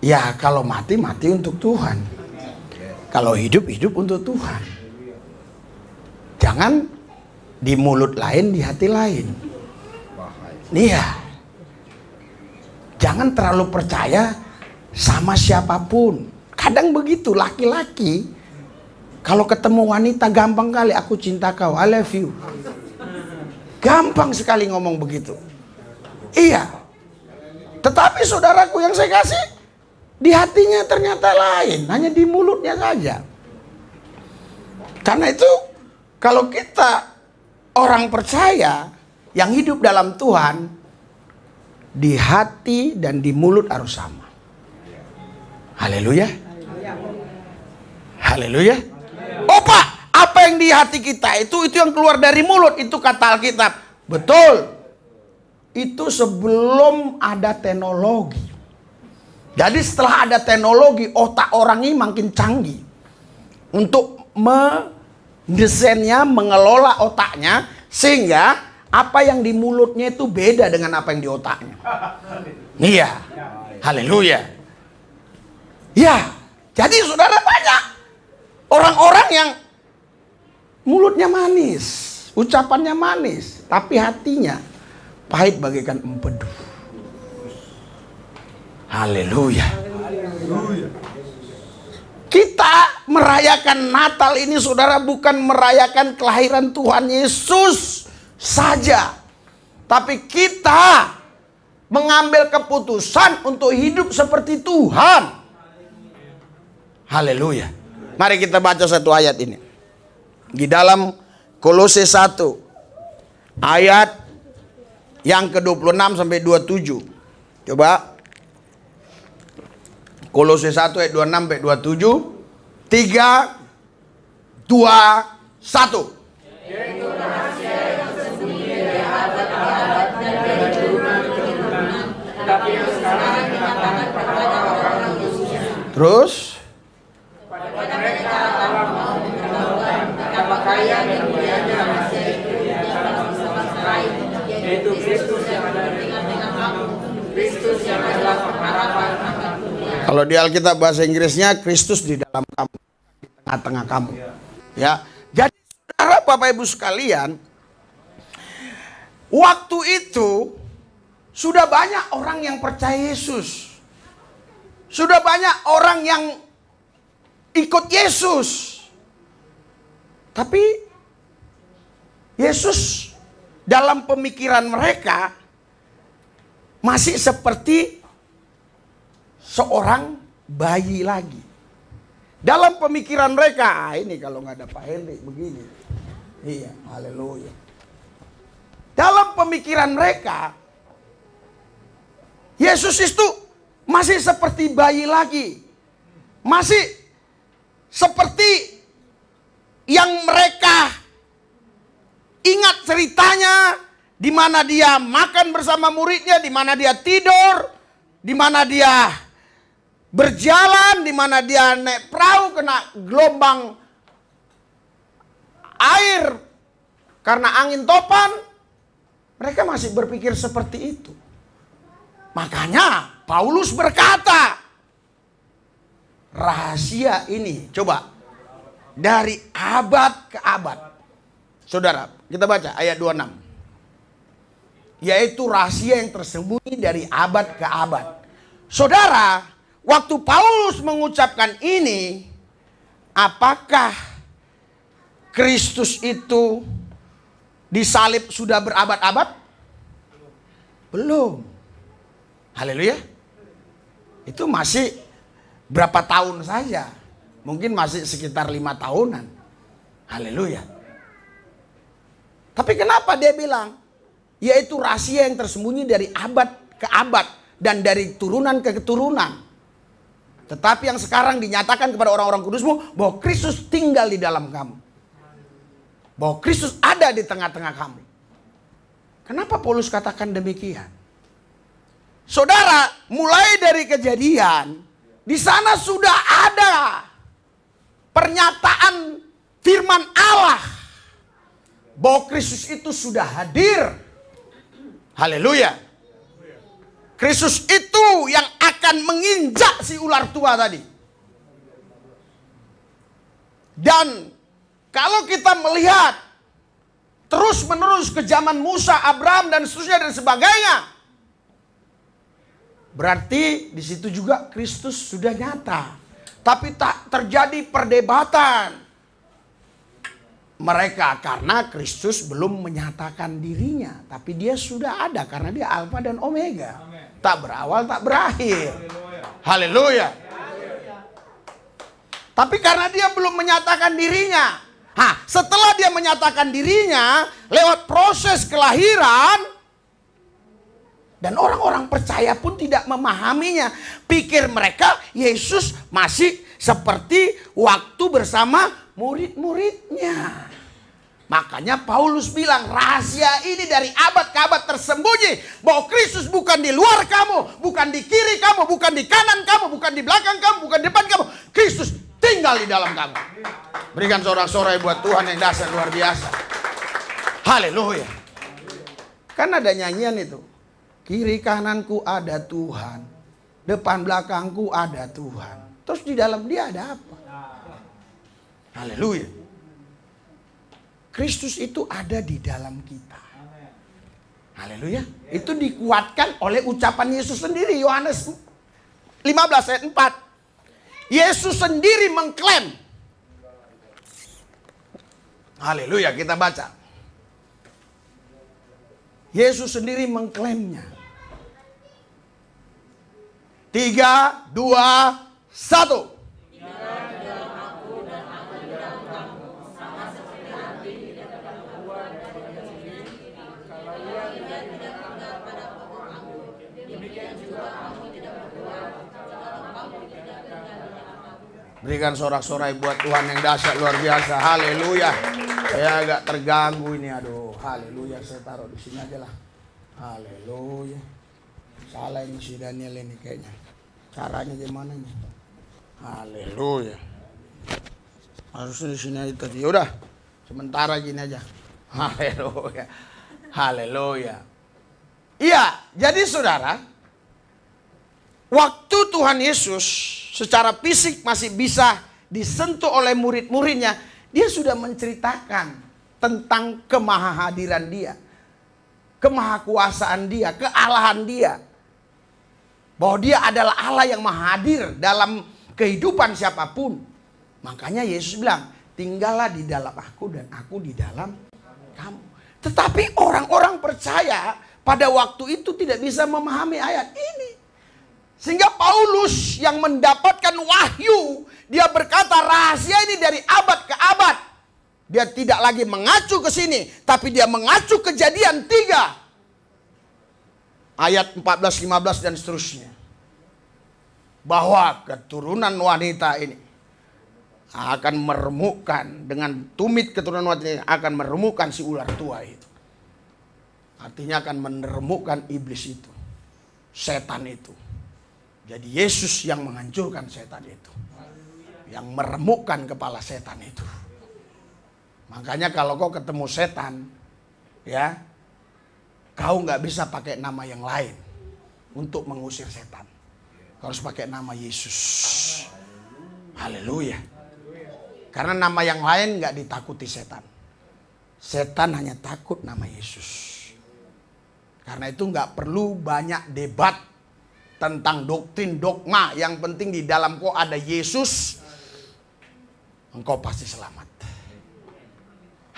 ya kalau mati mati untuk Tuhan kalau hidup hidup untuk Tuhan Jangan di mulut lain, di hati lain. Iya. Jangan terlalu percaya sama siapapun. Kadang begitu laki-laki kalau ketemu wanita gampang kali aku cinta kau, I love you. Gampang sekali ngomong begitu. Iya. Tetapi saudaraku yang saya kasih di hatinya ternyata lain, hanya di mulutnya saja. Karena itu kalau kita orang percaya yang hidup dalam Tuhan, di hati dan di mulut harus sama. Haleluya. Haleluya. Opa, apa yang di hati kita itu itu yang keluar dari mulut itu kata Alkitab. Betul. Itu sebelum ada teknologi. Jadi setelah ada teknologi, otak orang ini makin canggih untuk me desainnya, mengelola otaknya sehingga apa yang di mulutnya itu beda dengan apa yang di otaknya. Iya. Haleluya. Ya. Jadi saudara banyak orang-orang yang mulutnya manis, ucapannya manis, tapi hatinya pahit bagaikan empedu. Haleluya. Haleluya. Kita merayakan Natal ini saudara bukan merayakan kelahiran Tuhan Yesus saja. Tapi kita mengambil keputusan untuk hidup seperti Tuhan. Haleluya. Mari kita baca satu ayat ini. Di dalam Kolose 1 ayat yang ke-26 sampai 27. Coba Kolose 1 ayat 26 sampai 27. 3 2 1. Terus? adalah pengharapan kalau di Alkitab bahasa Inggrisnya Kristus di dalam kamu, di tengah-tengah kamu. Ya. Jadi saudara Bapak Ibu sekalian, waktu itu sudah banyak orang yang percaya Yesus. Sudah banyak orang yang ikut Yesus. Tapi Yesus dalam pemikiran mereka masih seperti seorang bayi lagi. Dalam pemikiran mereka, ah ini kalau nggak ada Pak Henry begini. Iya, haleluya. Dalam pemikiran mereka, Yesus itu masih seperti bayi lagi. Masih seperti yang mereka ingat ceritanya di mana dia makan bersama muridnya, di mana dia tidur, di mana dia berjalan di mana dia naik perahu kena gelombang air karena angin topan mereka masih berpikir seperti itu makanya Paulus berkata rahasia ini coba dari abad ke abad saudara kita baca ayat 26 yaitu rahasia yang tersembunyi dari abad ke abad saudara Waktu Paulus mengucapkan ini, apakah Kristus itu disalib sudah berabad-abad? Belum. Haleluya. Itu masih berapa tahun saja. Mungkin masih sekitar lima tahunan. Haleluya. Tapi kenapa dia bilang? Yaitu rahasia yang tersembunyi dari abad ke abad dan dari turunan ke keturunan. Tetapi yang sekarang dinyatakan kepada orang-orang kudusmu bahwa Kristus tinggal di dalam kamu. Bahwa Kristus ada di tengah-tengah kamu. Kenapa Paulus katakan demikian? Saudara, mulai dari kejadian, di sana sudah ada pernyataan firman Allah bahwa Kristus itu sudah hadir. Haleluya. Kristus itu yang akan menginjak si ular tua tadi. Dan kalau kita melihat terus menerus ke zaman Musa, Abraham dan seterusnya dan sebagainya. Berarti di situ juga Kristus sudah nyata. Tapi tak terjadi perdebatan mereka karena Kristus belum menyatakan dirinya, tapi dia sudah ada karena dia Alfa dan Omega. Amen. Tak berawal, tak berakhir. Haleluya. Tapi karena dia belum menyatakan dirinya. Hah, setelah dia menyatakan dirinya lewat proses kelahiran, dan orang-orang percaya pun tidak memahaminya. Pikir mereka Yesus masih seperti waktu bersama murid-muridnya. Makanya Paulus bilang rahasia ini dari abad ke abad tersembunyi. Bahwa Kristus bukan di luar kamu, bukan di kiri kamu, bukan di kanan kamu, bukan di belakang kamu, bukan di depan kamu. Kristus tinggal di dalam kamu. Berikan sorak-sorai buat Tuhan yang dasar luar biasa. Haleluya. Kan ada nyanyian itu. Kiri kananku ada Tuhan. Depan belakangku ada Tuhan. Terus di dalam dia ada apa? Haleluya. Kristus itu ada di dalam kita. Haleluya. Itu dikuatkan oleh ucapan Yesus sendiri. Yohanes 15 ayat 4. Yesus sendiri mengklaim. Haleluya kita baca. Yesus sendiri mengklaimnya. Tiga, dua, satu. Berikan sorak-sorai buat Tuhan yang dahsyat luar biasa. Haleluya. Saya agak terganggu ini. Aduh, haleluya. Saya taruh di sini aja lah. Haleluya. Salah ini si Daniel ini kayaknya. Caranya gimana nih? Haleluya. Harusnya di sini aja tadi. Udah, sementara gini aja. Haleluya. Haleluya. Iya, jadi saudara, Waktu Tuhan Yesus secara fisik masih bisa disentuh oleh murid-muridnya, dia sudah menceritakan tentang kemahahadiran dia. Kemahakuasaan dia, kealahan dia. Bahwa dia adalah Allah yang mahadir dalam kehidupan siapapun. Makanya Yesus bilang, tinggallah di dalam aku dan aku di dalam kamu. Tetapi orang-orang percaya pada waktu itu tidak bisa memahami ayat ini. Sehingga Paulus yang mendapatkan wahyu, dia berkata rahasia ini dari abad ke abad. Dia tidak lagi mengacu ke sini, tapi dia mengacu kejadian tiga Ayat 14, 15 dan seterusnya. Bahwa keturunan wanita ini akan meremukkan dengan tumit keturunan wanita ini akan meremukkan si ular tua itu. Artinya akan meneremukkan iblis itu. Setan itu. Jadi Yesus yang menghancurkan setan itu. Yang meremukkan kepala setan itu. Makanya kalau kau ketemu setan, ya, kau nggak bisa pakai nama yang lain untuk mengusir setan. Kau harus pakai nama Yesus. Haleluya. Karena nama yang lain nggak ditakuti setan. Setan hanya takut nama Yesus. Karena itu nggak perlu banyak debat tentang doktrin dogma yang penting di dalam kau ada Yesus engkau pasti selamat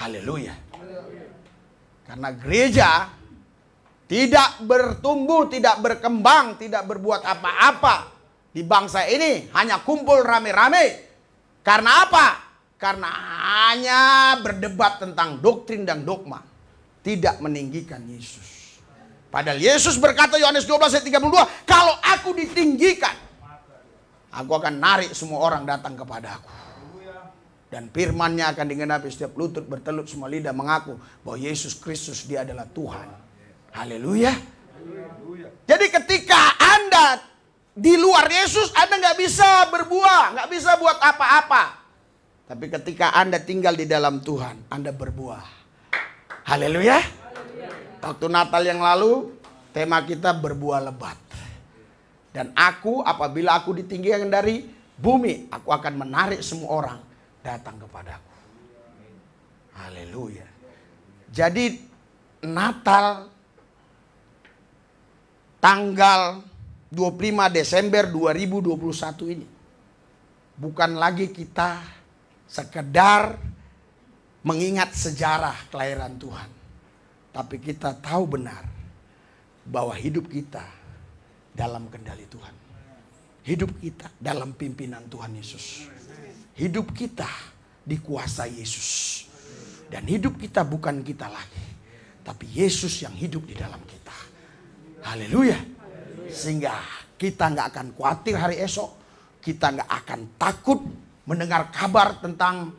haleluya karena gereja tidak bertumbuh, tidak berkembang, tidak berbuat apa-apa di bangsa ini, hanya kumpul rame-rame. Karena apa? Karena hanya berdebat tentang doktrin dan dogma, tidak meninggikan Yesus. Padahal Yesus berkata Yohanes 12 ayat 32, kalau aku ditinggikan, aku akan narik semua orang datang kepada aku. Dan firmannya akan digenapi setiap lutut bertelut semua lidah mengaku bahwa Yesus Kristus dia adalah Tuhan. Haleluya. Jadi ketika Anda di luar Yesus, Anda nggak bisa berbuah, nggak bisa buat apa-apa. Tapi ketika Anda tinggal di dalam Tuhan, Anda berbuah. Haleluya waktu Natal yang lalu tema kita berbuah lebat. Dan aku apabila aku ditinggikan dari bumi, aku akan menarik semua orang datang kepadaku. Haleluya. Jadi Natal tanggal 25 Desember 2021 ini bukan lagi kita sekedar mengingat sejarah kelahiran Tuhan. Tapi kita tahu benar bahwa hidup kita dalam kendali Tuhan. Hidup kita dalam pimpinan Tuhan Yesus. Hidup kita dikuasai Yesus. Dan hidup kita bukan kita lagi. Tapi Yesus yang hidup di dalam kita. Haleluya. Sehingga kita nggak akan khawatir hari esok. Kita nggak akan takut mendengar kabar tentang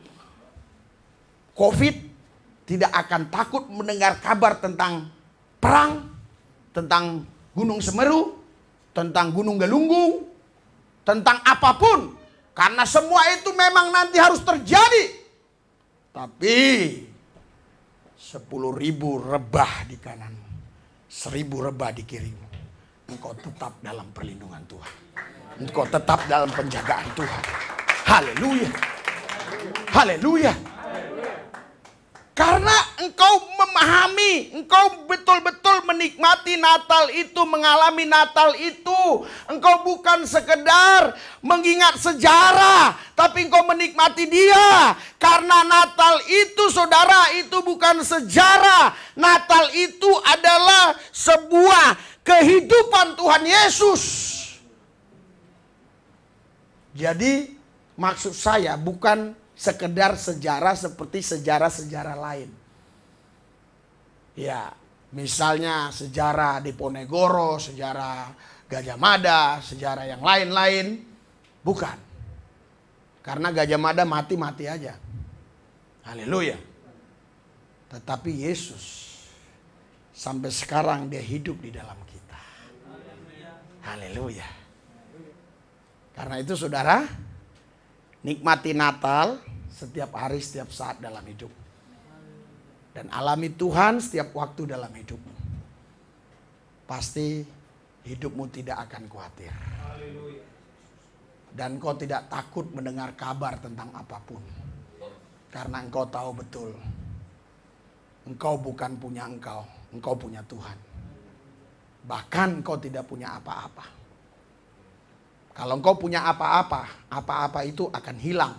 COVID tidak akan takut mendengar kabar tentang perang, tentang Gunung Semeru, tentang Gunung Galunggung, tentang apapun. Karena semua itu memang nanti harus terjadi. Tapi sepuluh ribu rebah di kanan, seribu rebah di kirimu. Engkau tetap dalam perlindungan Tuhan. Engkau tetap dalam penjagaan Tuhan. Haleluya. Haleluya. Karena engkau memahami, engkau betul-betul menikmati Natal itu, mengalami Natal itu. Engkau bukan sekedar mengingat sejarah, tapi engkau menikmati dia. Karena Natal itu saudara, itu bukan sejarah. Natal itu adalah sebuah kehidupan Tuhan Yesus. Jadi maksud saya bukan sekedar sejarah seperti sejarah-sejarah lain. Ya, misalnya sejarah Diponegoro, sejarah Gajah Mada, sejarah yang lain-lain. Bukan. Karena Gajah Mada mati-mati aja. Haleluya. Tetapi Yesus sampai sekarang dia hidup di dalam kita. Haleluya. Karena itu saudara, nikmati Natal setiap hari, setiap saat dalam hidup. Dan alami Tuhan setiap waktu dalam hidupmu. Pasti hidupmu tidak akan khawatir. Dan kau tidak takut mendengar kabar tentang apapun. Karena engkau tahu betul. Engkau bukan punya engkau, engkau punya Tuhan. Bahkan engkau tidak punya apa-apa. Kalau engkau punya apa-apa, apa-apa itu akan hilang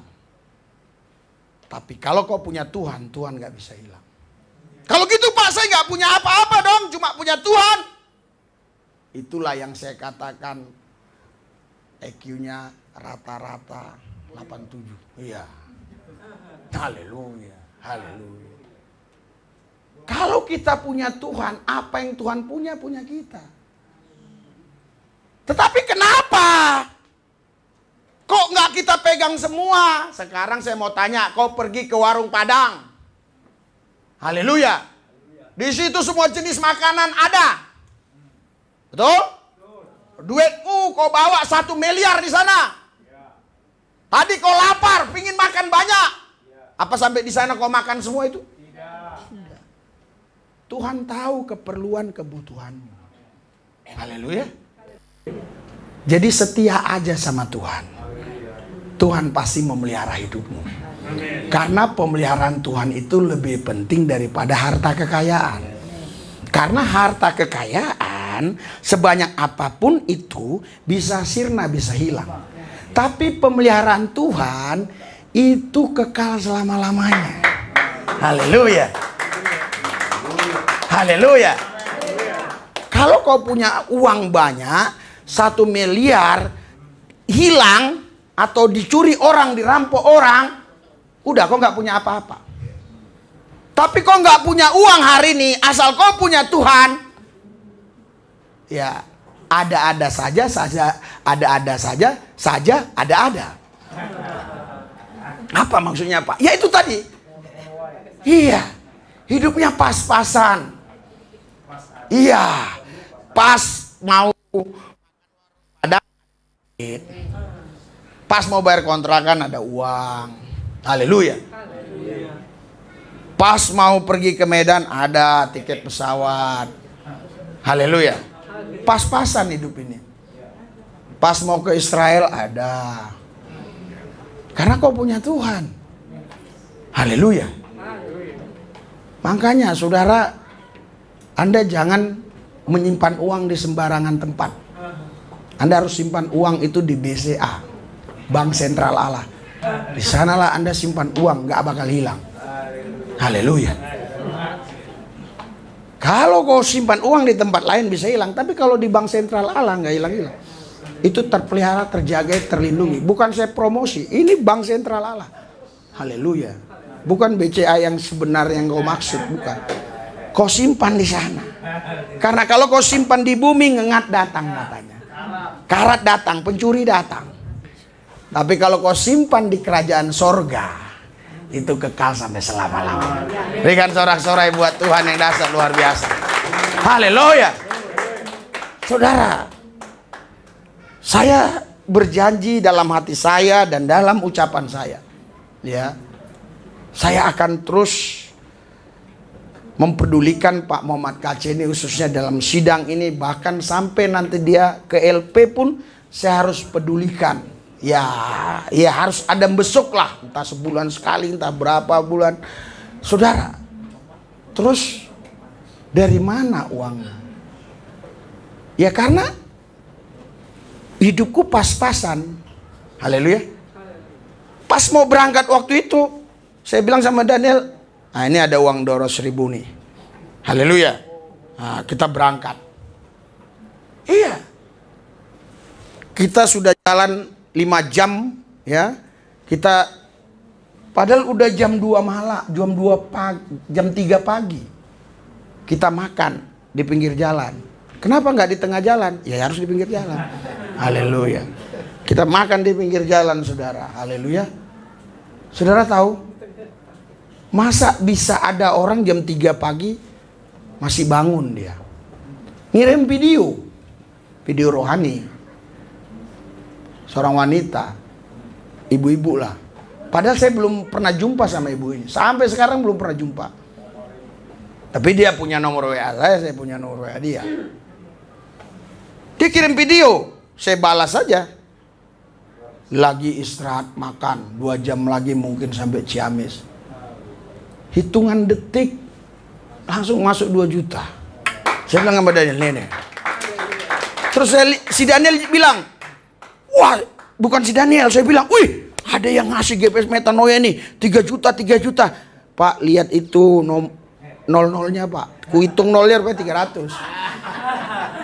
tapi kalau kau punya Tuhan, Tuhan gak bisa hilang. Kalau gitu Pak, saya nggak punya apa-apa dong, cuma punya Tuhan. Itulah yang saya katakan EQ-nya rata-rata 87. Iya. Haleluya. Haleluya. Kalau kita punya Tuhan, apa yang Tuhan punya punya kita. Tetapi kenapa Kok nggak kita pegang semua? Sekarang saya mau tanya, kau pergi ke warung Padang. Haleluya. Di situ semua jenis makanan ada. Betul? duitmu uh, kau bawa satu miliar di sana. Tadi kau lapar, pingin makan banyak. Apa sampai di sana kau makan semua itu? Tidak. Tuhan tahu keperluan kebutuhanmu. Haleluya. Jadi setia aja sama Tuhan. Tuhan pasti memelihara hidupmu. Karena pemeliharaan Tuhan itu lebih penting daripada harta kekayaan. Karena harta kekayaan sebanyak apapun itu bisa sirna, bisa hilang. Tapi pemeliharaan Tuhan itu kekal selama-lamanya. Haleluya. Haleluya. Kalau kau punya uang banyak, satu miliar hilang, atau dicuri orang, dirampok orang, udah kau nggak punya apa-apa. Tapi kau nggak punya uang hari ini, asal kau punya Tuhan, ya ada-ada saja, saja ada-ada saja, saja ada-ada. Apa maksudnya Pak? Ya itu tadi. Iya, hidupnya pas-pasan. Iya, pas mau ada. Pas mau bayar kontrakan ada uang. Haleluya. Pas mau pergi ke Medan ada tiket pesawat. Haleluya. Pas-pasan hidup ini. Pas mau ke Israel ada. Karena kau punya Tuhan. Haleluya. Makanya saudara, Anda jangan menyimpan uang di sembarangan tempat. Anda harus simpan uang itu di BCA bank sentral Allah. Di sanalah Anda simpan uang, nggak bakal hilang. Haleluya. Kalau kau simpan uang di tempat lain bisa hilang, tapi kalau di bank sentral Allah nggak hilang-hilang. Itu terpelihara, terjaga, terlindungi. Bukan saya promosi, ini bank sentral Allah. Haleluya. Bukan BCA yang sebenarnya yang kau maksud, bukan. Kau simpan di sana. Karena kalau kau simpan di bumi, ngengat datang katanya. Karat datang, pencuri datang. Tapi kalau kau simpan di kerajaan sorga, itu kekal sampai selama-lamanya. Berikan sorak-sorai buat Tuhan yang dasar luar biasa. Haleluya. Saudara, saya berjanji dalam hati saya dan dalam ucapan saya. Ya. Saya akan terus mempedulikan Pak Muhammad KC ini khususnya dalam sidang ini bahkan sampai nanti dia ke LP pun saya harus pedulikan ya ya harus ada besok lah entah sebulan sekali entah berapa bulan saudara terus dari mana uangnya ya karena hidupku pas-pasan haleluya pas mau berangkat waktu itu saya bilang sama Daniel nah ini ada uang doro seribu nih haleluya nah, kita berangkat iya kita sudah jalan 5 jam ya kita padahal udah jam 2 malam jam 2 pagi jam 3 pagi kita makan di pinggir jalan kenapa nggak di tengah jalan ya harus di pinggir jalan haleluya kita makan di pinggir jalan saudara haleluya saudara tahu masa bisa ada orang jam 3 pagi masih bangun dia ngirim video video rohani seorang wanita, ibu-ibu lah. Padahal saya belum pernah jumpa sama ibu ini. Sampai sekarang belum pernah jumpa. Tapi dia punya nomor WA saya, saya punya nomor WA dia. Dia kirim video, saya balas saja. Lagi istirahat makan, dua jam lagi mungkin sampai Ciamis. Hitungan detik, langsung masuk 2 juta. Saya bilang sama Daniel, nenek Terus saya, si Daniel bilang, Wah, bukan si Daniel. Saya bilang, wih, ada yang ngasih GPS metanoia nih. 3 juta, 3 juta. Pak, lihat itu nom nol-nolnya pak. hitung nolnya tiga 300.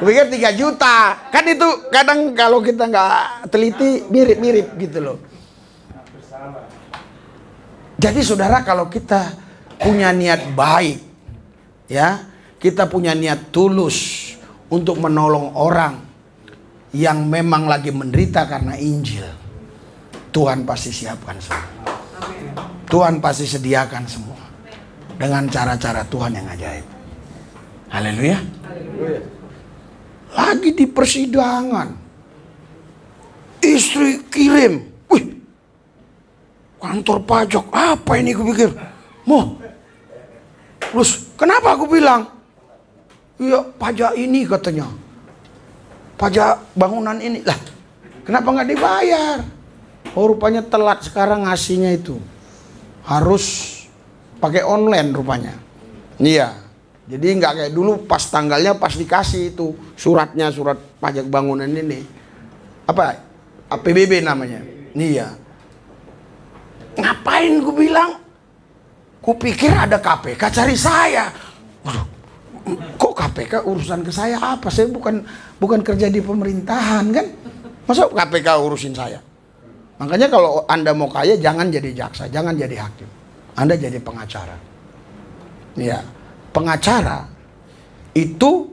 Pikir tiga juta. Kan itu kadang kalau kita nggak teliti mirip-mirip gitu loh. Jadi saudara kalau kita punya niat baik, ya kita punya niat tulus untuk menolong orang, yang memang lagi menderita karena Injil, Tuhan pasti siapkan semua. Tuhan pasti sediakan semua dengan cara-cara Tuhan yang ajaib. Haleluya. Lagi di persidangan, istri kirim, wih, kantor pajak apa ini Kupikir, pikir, mau, terus kenapa aku bilang, iya pajak ini katanya, pajak bangunan ini lah kenapa nggak dibayar oh rupanya telat sekarang ngasihnya itu harus pakai online rupanya iya jadi nggak kayak dulu pas tanggalnya pas dikasih itu suratnya surat pajak bangunan ini apa APBB namanya iya ngapain gue bilang ku pikir ada KPK cari saya waduh kok KPK urusan ke saya apa? Saya bukan bukan kerja di pemerintahan kan? Masa KPK urusin saya? Makanya kalau Anda mau kaya jangan jadi jaksa, jangan jadi hakim. Anda jadi pengacara. Ya, pengacara itu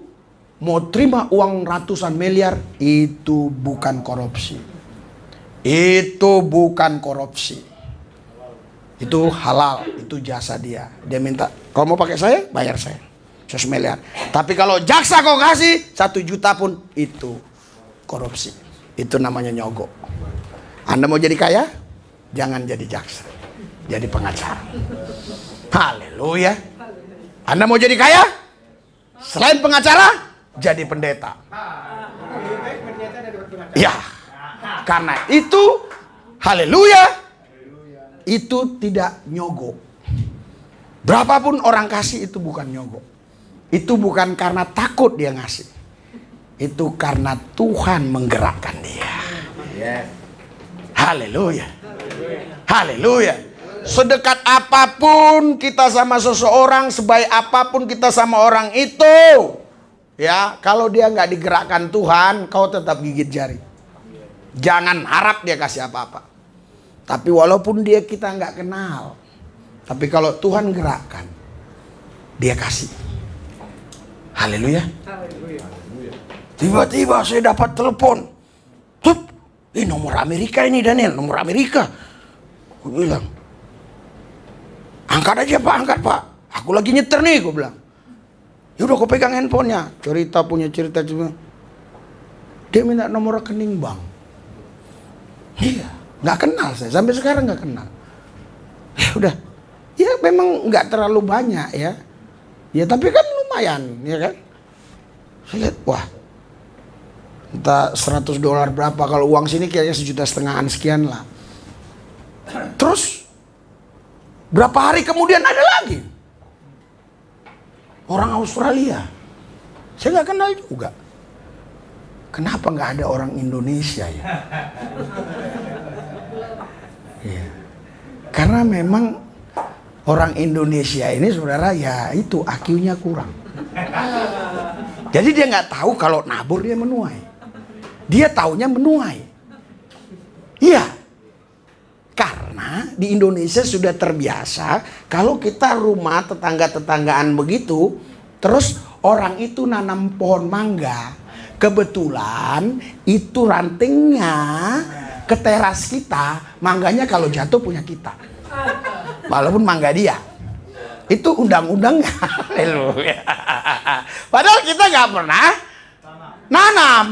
mau terima uang ratusan miliar itu bukan korupsi. Itu bukan korupsi. Itu halal, itu jasa dia. Dia minta, kalau mau pakai saya, bayar saya. 100 miliar. Tapi kalau jaksa kau kasih satu juta pun itu korupsi. Itu namanya nyogok. Anda mau jadi kaya? Jangan jadi jaksa. Jadi pengacara. Haleluya. Anda mau jadi kaya? Selain pengacara, jadi pendeta. Ya. Karena itu haleluya. Itu tidak nyogok. Berapapun orang kasih itu bukan nyogok. Itu bukan karena takut dia ngasih. Itu karena Tuhan menggerakkan dia. Haleluya. Haleluya. Sedekat apapun kita sama seseorang, sebaik apapun kita sama orang itu, ya kalau dia nggak digerakkan Tuhan, kau tetap gigit jari. Jangan harap dia kasih apa-apa. Tapi walaupun dia kita nggak kenal, tapi kalau Tuhan gerakkan, dia kasih. Haleluya. Tiba-tiba saya dapat telepon. Tup, ini nomor Amerika ini Daniel, nomor Amerika. Gue bilang, angkat aja pak, angkat pak. Aku lagi nyetir nih, gue bilang. Ya udah, gue pegang handphonenya. Cerita punya cerita cuma. Dia minta nomor rekening bank. Iya, nggak kenal saya sampai sekarang nggak kenal. Ya udah, ya memang nggak terlalu banyak ya. Ya tapi kan lumayan ya kan saya lihat wah entah 100 dolar berapa kalau uang sini kayaknya sejuta setengahan sekian lah terus berapa hari kemudian ada lagi orang Australia saya nggak kenal juga kenapa nggak ada orang Indonesia ya? ya karena memang orang Indonesia ini saudara ya itu akunya kurang. Jadi dia nggak tahu kalau nabur dia menuai. Dia taunya menuai. Iya. Karena di Indonesia sudah terbiasa kalau kita rumah tetangga-tetanggaan begitu, terus orang itu nanam pohon mangga. Kebetulan itu rantingnya ke teras kita, mangganya kalau jatuh punya kita walaupun mangga dia itu undang-undangnya haleluya padahal kita nggak pernah nanam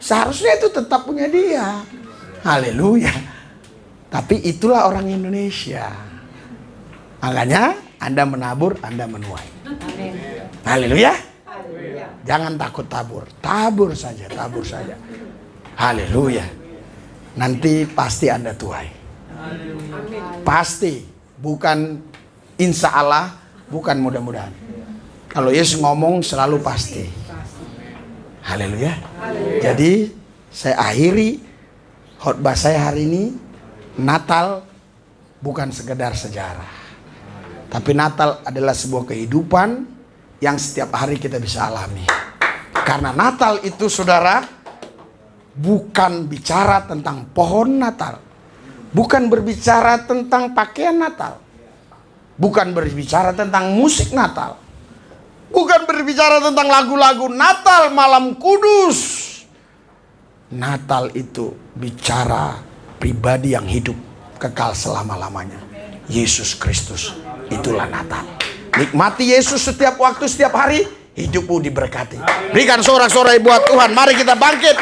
seharusnya itu tetap punya dia haleluya tapi itulah orang Indonesia makanya anda menabur anda menuai haleluya jangan takut tabur tabur saja tabur saja haleluya nanti pasti anda tuai Pasti, bukan insya Allah, bukan mudah-mudahan. Kalau Yesus ngomong selalu pasti. Haleluya. Jadi saya akhiri khotbah saya hari ini Natal bukan sekedar sejarah. Tapi Natal adalah sebuah kehidupan yang setiap hari kita bisa alami. Karena Natal itu saudara bukan bicara tentang pohon Natal bukan berbicara tentang pakaian Natal, bukan berbicara tentang musik Natal, bukan berbicara tentang lagu-lagu Natal malam kudus. Natal itu bicara pribadi yang hidup kekal selama-lamanya. Yesus Kristus, itulah Natal. Nikmati Yesus setiap waktu, setiap hari, hidupmu diberkati. Berikan sorak-sorai buat Tuhan. Mari kita bangkit,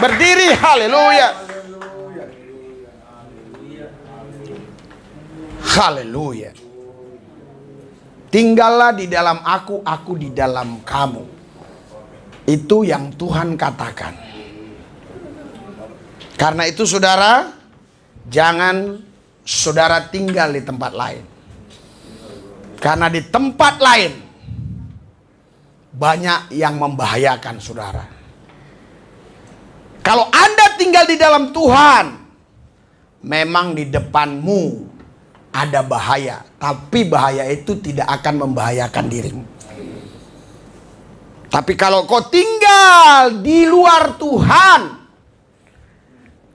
berdiri, haleluya. Haleluya. Tinggallah di dalam aku, aku di dalam kamu. Itu yang Tuhan katakan. Karena itu saudara, jangan saudara tinggal di tempat lain. Karena di tempat lain banyak yang membahayakan saudara. Kalau Anda tinggal di dalam Tuhan, memang di depanmu ada bahaya, tapi bahaya itu tidak akan membahayakan dirimu. Tapi kalau kau tinggal di luar Tuhan,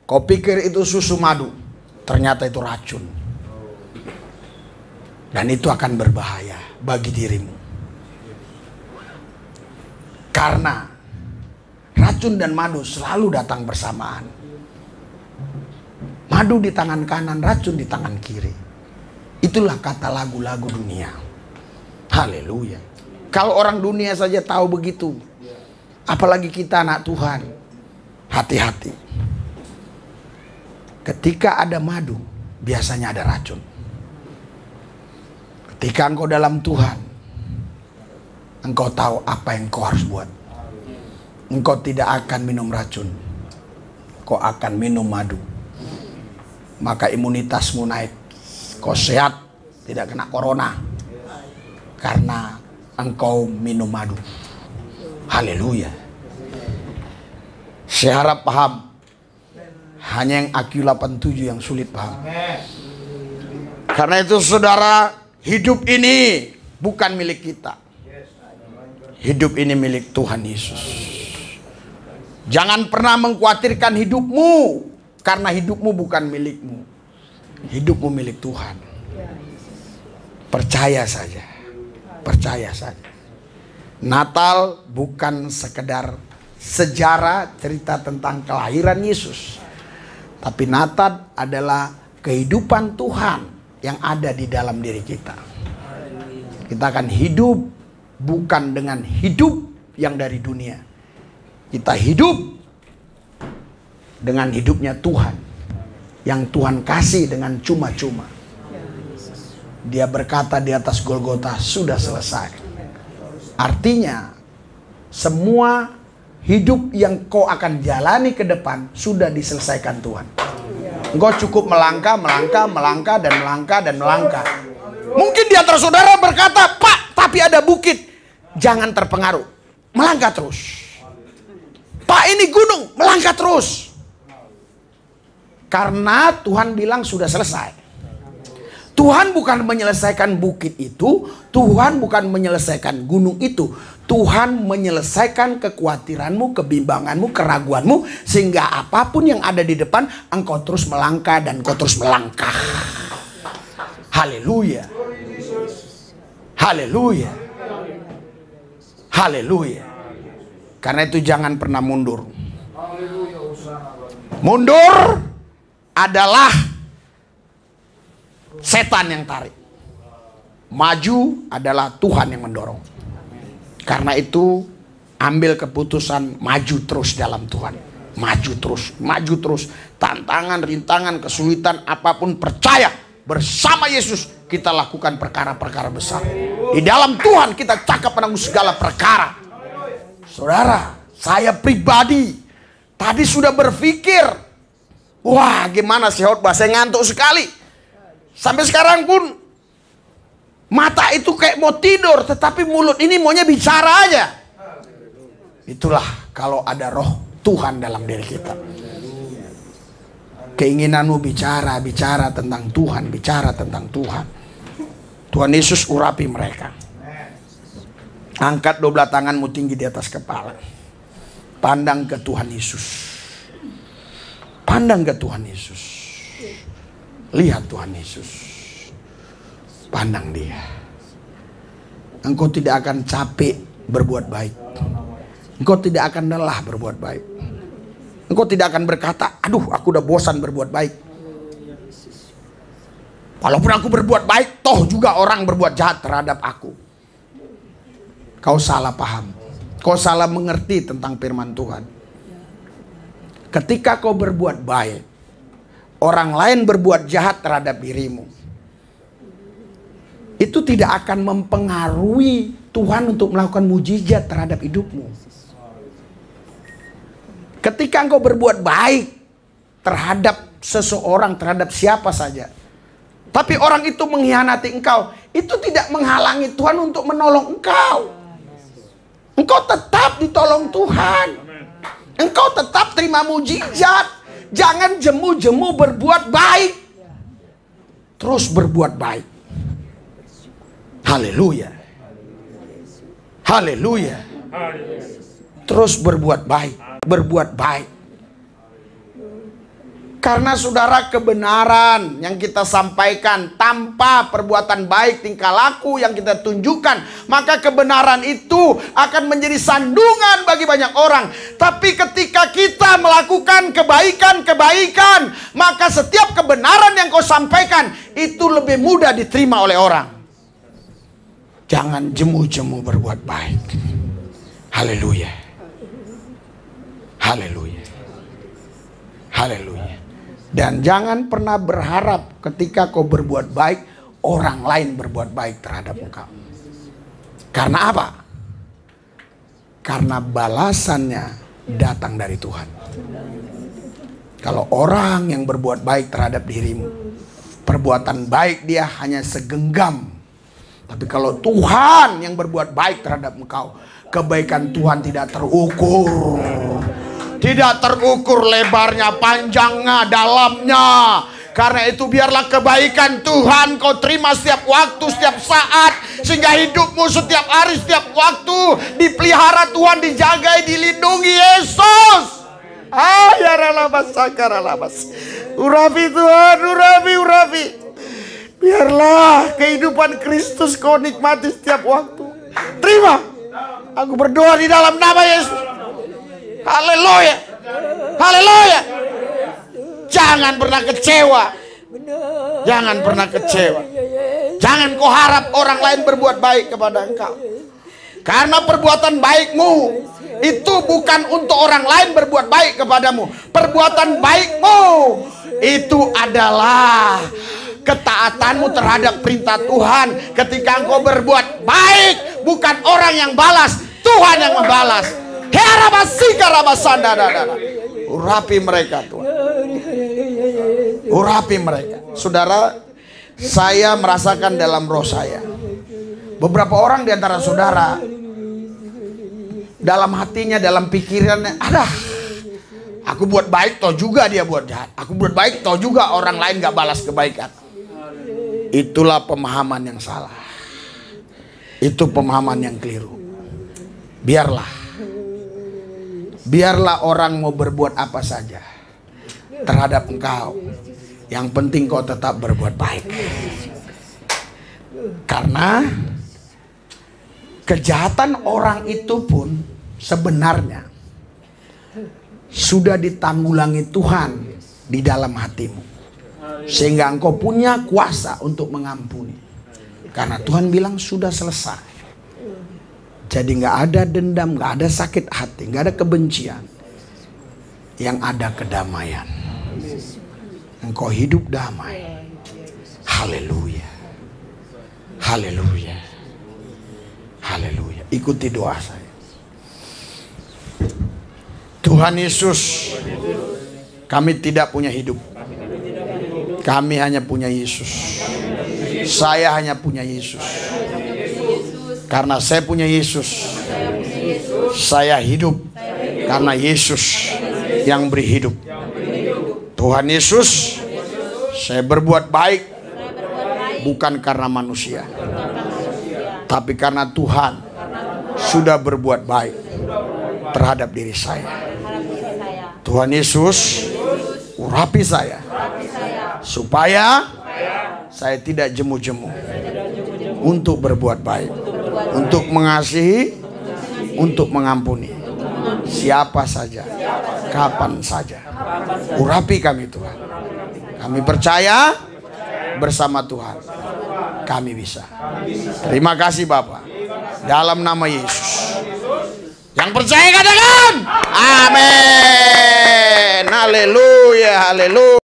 kau pikir itu susu madu, ternyata itu racun. Dan itu akan berbahaya bagi dirimu. Karena racun dan madu selalu datang bersamaan. Madu di tangan kanan, racun di tangan kiri. Itulah kata lagu-lagu dunia. Haleluya. Kalau orang dunia saja tahu begitu, apalagi kita anak Tuhan. Hati-hati. Ketika ada madu, biasanya ada racun. Ketika engkau dalam Tuhan, engkau tahu apa yang kau harus buat. Engkau tidak akan minum racun. Kau akan minum madu. Maka imunitasmu naik kau sehat, tidak kena corona. Karena engkau minum madu. Haleluya. Saya harap paham. Hanya yang AQ 87 yang sulit paham. Karena itu saudara, hidup ini bukan milik kita. Hidup ini milik Tuhan Yesus. Jangan pernah mengkhawatirkan hidupmu karena hidupmu bukan milikmu hidup milik Tuhan. Percaya saja. Percaya saja. Natal bukan sekedar sejarah cerita tentang kelahiran Yesus. Tapi Natal adalah kehidupan Tuhan yang ada di dalam diri kita. Kita akan hidup bukan dengan hidup yang dari dunia. Kita hidup dengan hidupnya Tuhan yang Tuhan kasih dengan cuma-cuma. Dia berkata di atas Golgota, "Sudah selesai." Artinya, semua hidup yang kau akan jalani ke depan sudah diselesaikan Tuhan. Engkau cukup melangkah, melangkah, melangkah, dan melangkah, dan melangkah. Mungkin di antara saudara berkata, Pak, tapi ada bukit. Jangan terpengaruh. Melangkah terus. Pak, ini gunung. Melangkah terus. Karena Tuhan bilang sudah selesai. Tuhan bukan menyelesaikan bukit itu, Tuhan bukan menyelesaikan gunung itu. Tuhan menyelesaikan kekhawatiranmu, kebimbanganmu, keraguanmu sehingga apapun yang ada di depan engkau terus melangkah dan engkau terus melangkah. Haleluya. Haleluya. Haleluya. Karena itu jangan pernah mundur. Mundur adalah setan yang tarik. Maju adalah Tuhan yang mendorong. Karena itu ambil keputusan maju terus dalam Tuhan. Maju terus, maju terus. Tantangan, rintangan, kesulitan apapun percaya bersama Yesus kita lakukan perkara-perkara besar. Di dalam Tuhan kita cakap menanggung segala perkara. Saudara, saya pribadi tadi sudah berpikir Wah, gimana sih khotbah? Saya ngantuk sekali. Sampai sekarang pun mata itu kayak mau tidur, tetapi mulut ini maunya bicara aja. Itulah kalau ada roh Tuhan dalam diri kita. Keinginanmu bicara, bicara tentang Tuhan, bicara tentang Tuhan. Tuhan Yesus urapi mereka. Angkat dua belah tanganmu tinggi di atas kepala. Pandang ke Tuhan Yesus. Pandang ke Tuhan Yesus. Lihat Tuhan Yesus. Pandang dia. Engkau tidak akan capek berbuat baik. Engkau tidak akan lelah berbuat baik. Engkau tidak akan berkata, aduh aku udah bosan berbuat baik. Walaupun aku berbuat baik, toh juga orang berbuat jahat terhadap aku. Kau salah paham. Kau salah mengerti tentang firman Tuhan. Ketika kau berbuat baik, orang lain berbuat jahat terhadap dirimu. Itu tidak akan mempengaruhi Tuhan untuk melakukan mujizat terhadap hidupmu. Ketika engkau berbuat baik terhadap seseorang, terhadap siapa saja, tapi orang itu mengkhianati engkau. Itu tidak menghalangi Tuhan untuk menolong engkau. Engkau tetap ditolong Tuhan. Engkau tetap terima mujizat. Jangan jemu-jemu berbuat baik. Terus berbuat baik. Haleluya. Haleluya. Terus berbuat baik. Berbuat baik. Karena saudara kebenaran yang kita sampaikan tanpa perbuatan baik tingkah laku yang kita tunjukkan, maka kebenaran itu akan menjadi sandungan bagi banyak orang. Tapi ketika kita melakukan kebaikan-kebaikan, maka setiap kebenaran yang kau sampaikan itu lebih mudah diterima oleh orang. Jangan jemu-jemu berbuat baik. Haleluya. Haleluya. Haleluya. Dan jangan pernah berharap ketika kau berbuat baik, orang lain berbuat baik terhadap ya. engkau. Karena apa? Karena balasannya ya. datang dari Tuhan. Kalau orang yang berbuat baik terhadap dirimu, perbuatan baik dia hanya segenggam. Tapi kalau Tuhan yang berbuat baik terhadap engkau, kebaikan Tuhan tidak terukur tidak terukur lebarnya, panjangnya, dalamnya. Karena itu biarlah kebaikan Tuhan kau terima setiap waktu, setiap saat. Sehingga hidupmu setiap hari, setiap waktu. Dipelihara Tuhan, dijaga, dilindungi Yesus. Ah, ya ralabas, ralabas. Urapi Tuhan, urapi, urapi. Biarlah kehidupan Kristus kau nikmati setiap waktu. Terima. Aku berdoa di dalam nama Yesus. Haleluya. Haleluya. Jangan pernah kecewa. Jangan pernah kecewa. Jangan kau harap orang lain berbuat baik kepada engkau. Karena perbuatan baikmu itu bukan untuk orang lain berbuat baik kepadamu. Perbuatan baikmu itu adalah ketaatanmu terhadap perintah Tuhan ketika engkau berbuat baik bukan orang yang balas Tuhan yang membalas Urapi mereka Tuhan. Urapi mereka. Saudara, saya merasakan dalam roh saya. Beberapa orang di antara saudara dalam hatinya, dalam pikirannya, ada aku buat baik toh juga dia buat jahat. Aku buat baik toh juga orang lain gak balas kebaikan. Itulah pemahaman yang salah. Itu pemahaman yang keliru. Biarlah Biarlah orang mau berbuat apa saja terhadap engkau. Yang penting kau tetap berbuat baik. Karena kejahatan orang itu pun sebenarnya sudah ditanggulangi Tuhan di dalam hatimu. Sehingga engkau punya kuasa untuk mengampuni. Karena Tuhan bilang sudah selesai. Jadi nggak ada dendam, nggak ada sakit hati, nggak ada kebencian. Yang ada kedamaian. Engkau hidup damai. Haleluya. Haleluya. Haleluya. Ikuti doa saya. Tuhan Yesus, kami tidak punya hidup. Kami hanya punya Yesus. Saya hanya punya Yesus. Karena saya punya Yesus. Saya hidup karena Yesus yang beri hidup. Tuhan Yesus, saya berbuat baik bukan karena manusia, tapi karena Tuhan sudah berbuat baik terhadap diri saya. Tuhan Yesus, urapi saya supaya saya tidak jemu-jemu untuk berbuat baik untuk mengasihi, untuk mengampuni siapa saja, kapan saja. Urapi kami Tuhan. Kami percaya bersama Tuhan kami bisa. Terima kasih Bapak. Dalam nama Yesus. Yang percaya katakan amin. Haleluya, haleluya.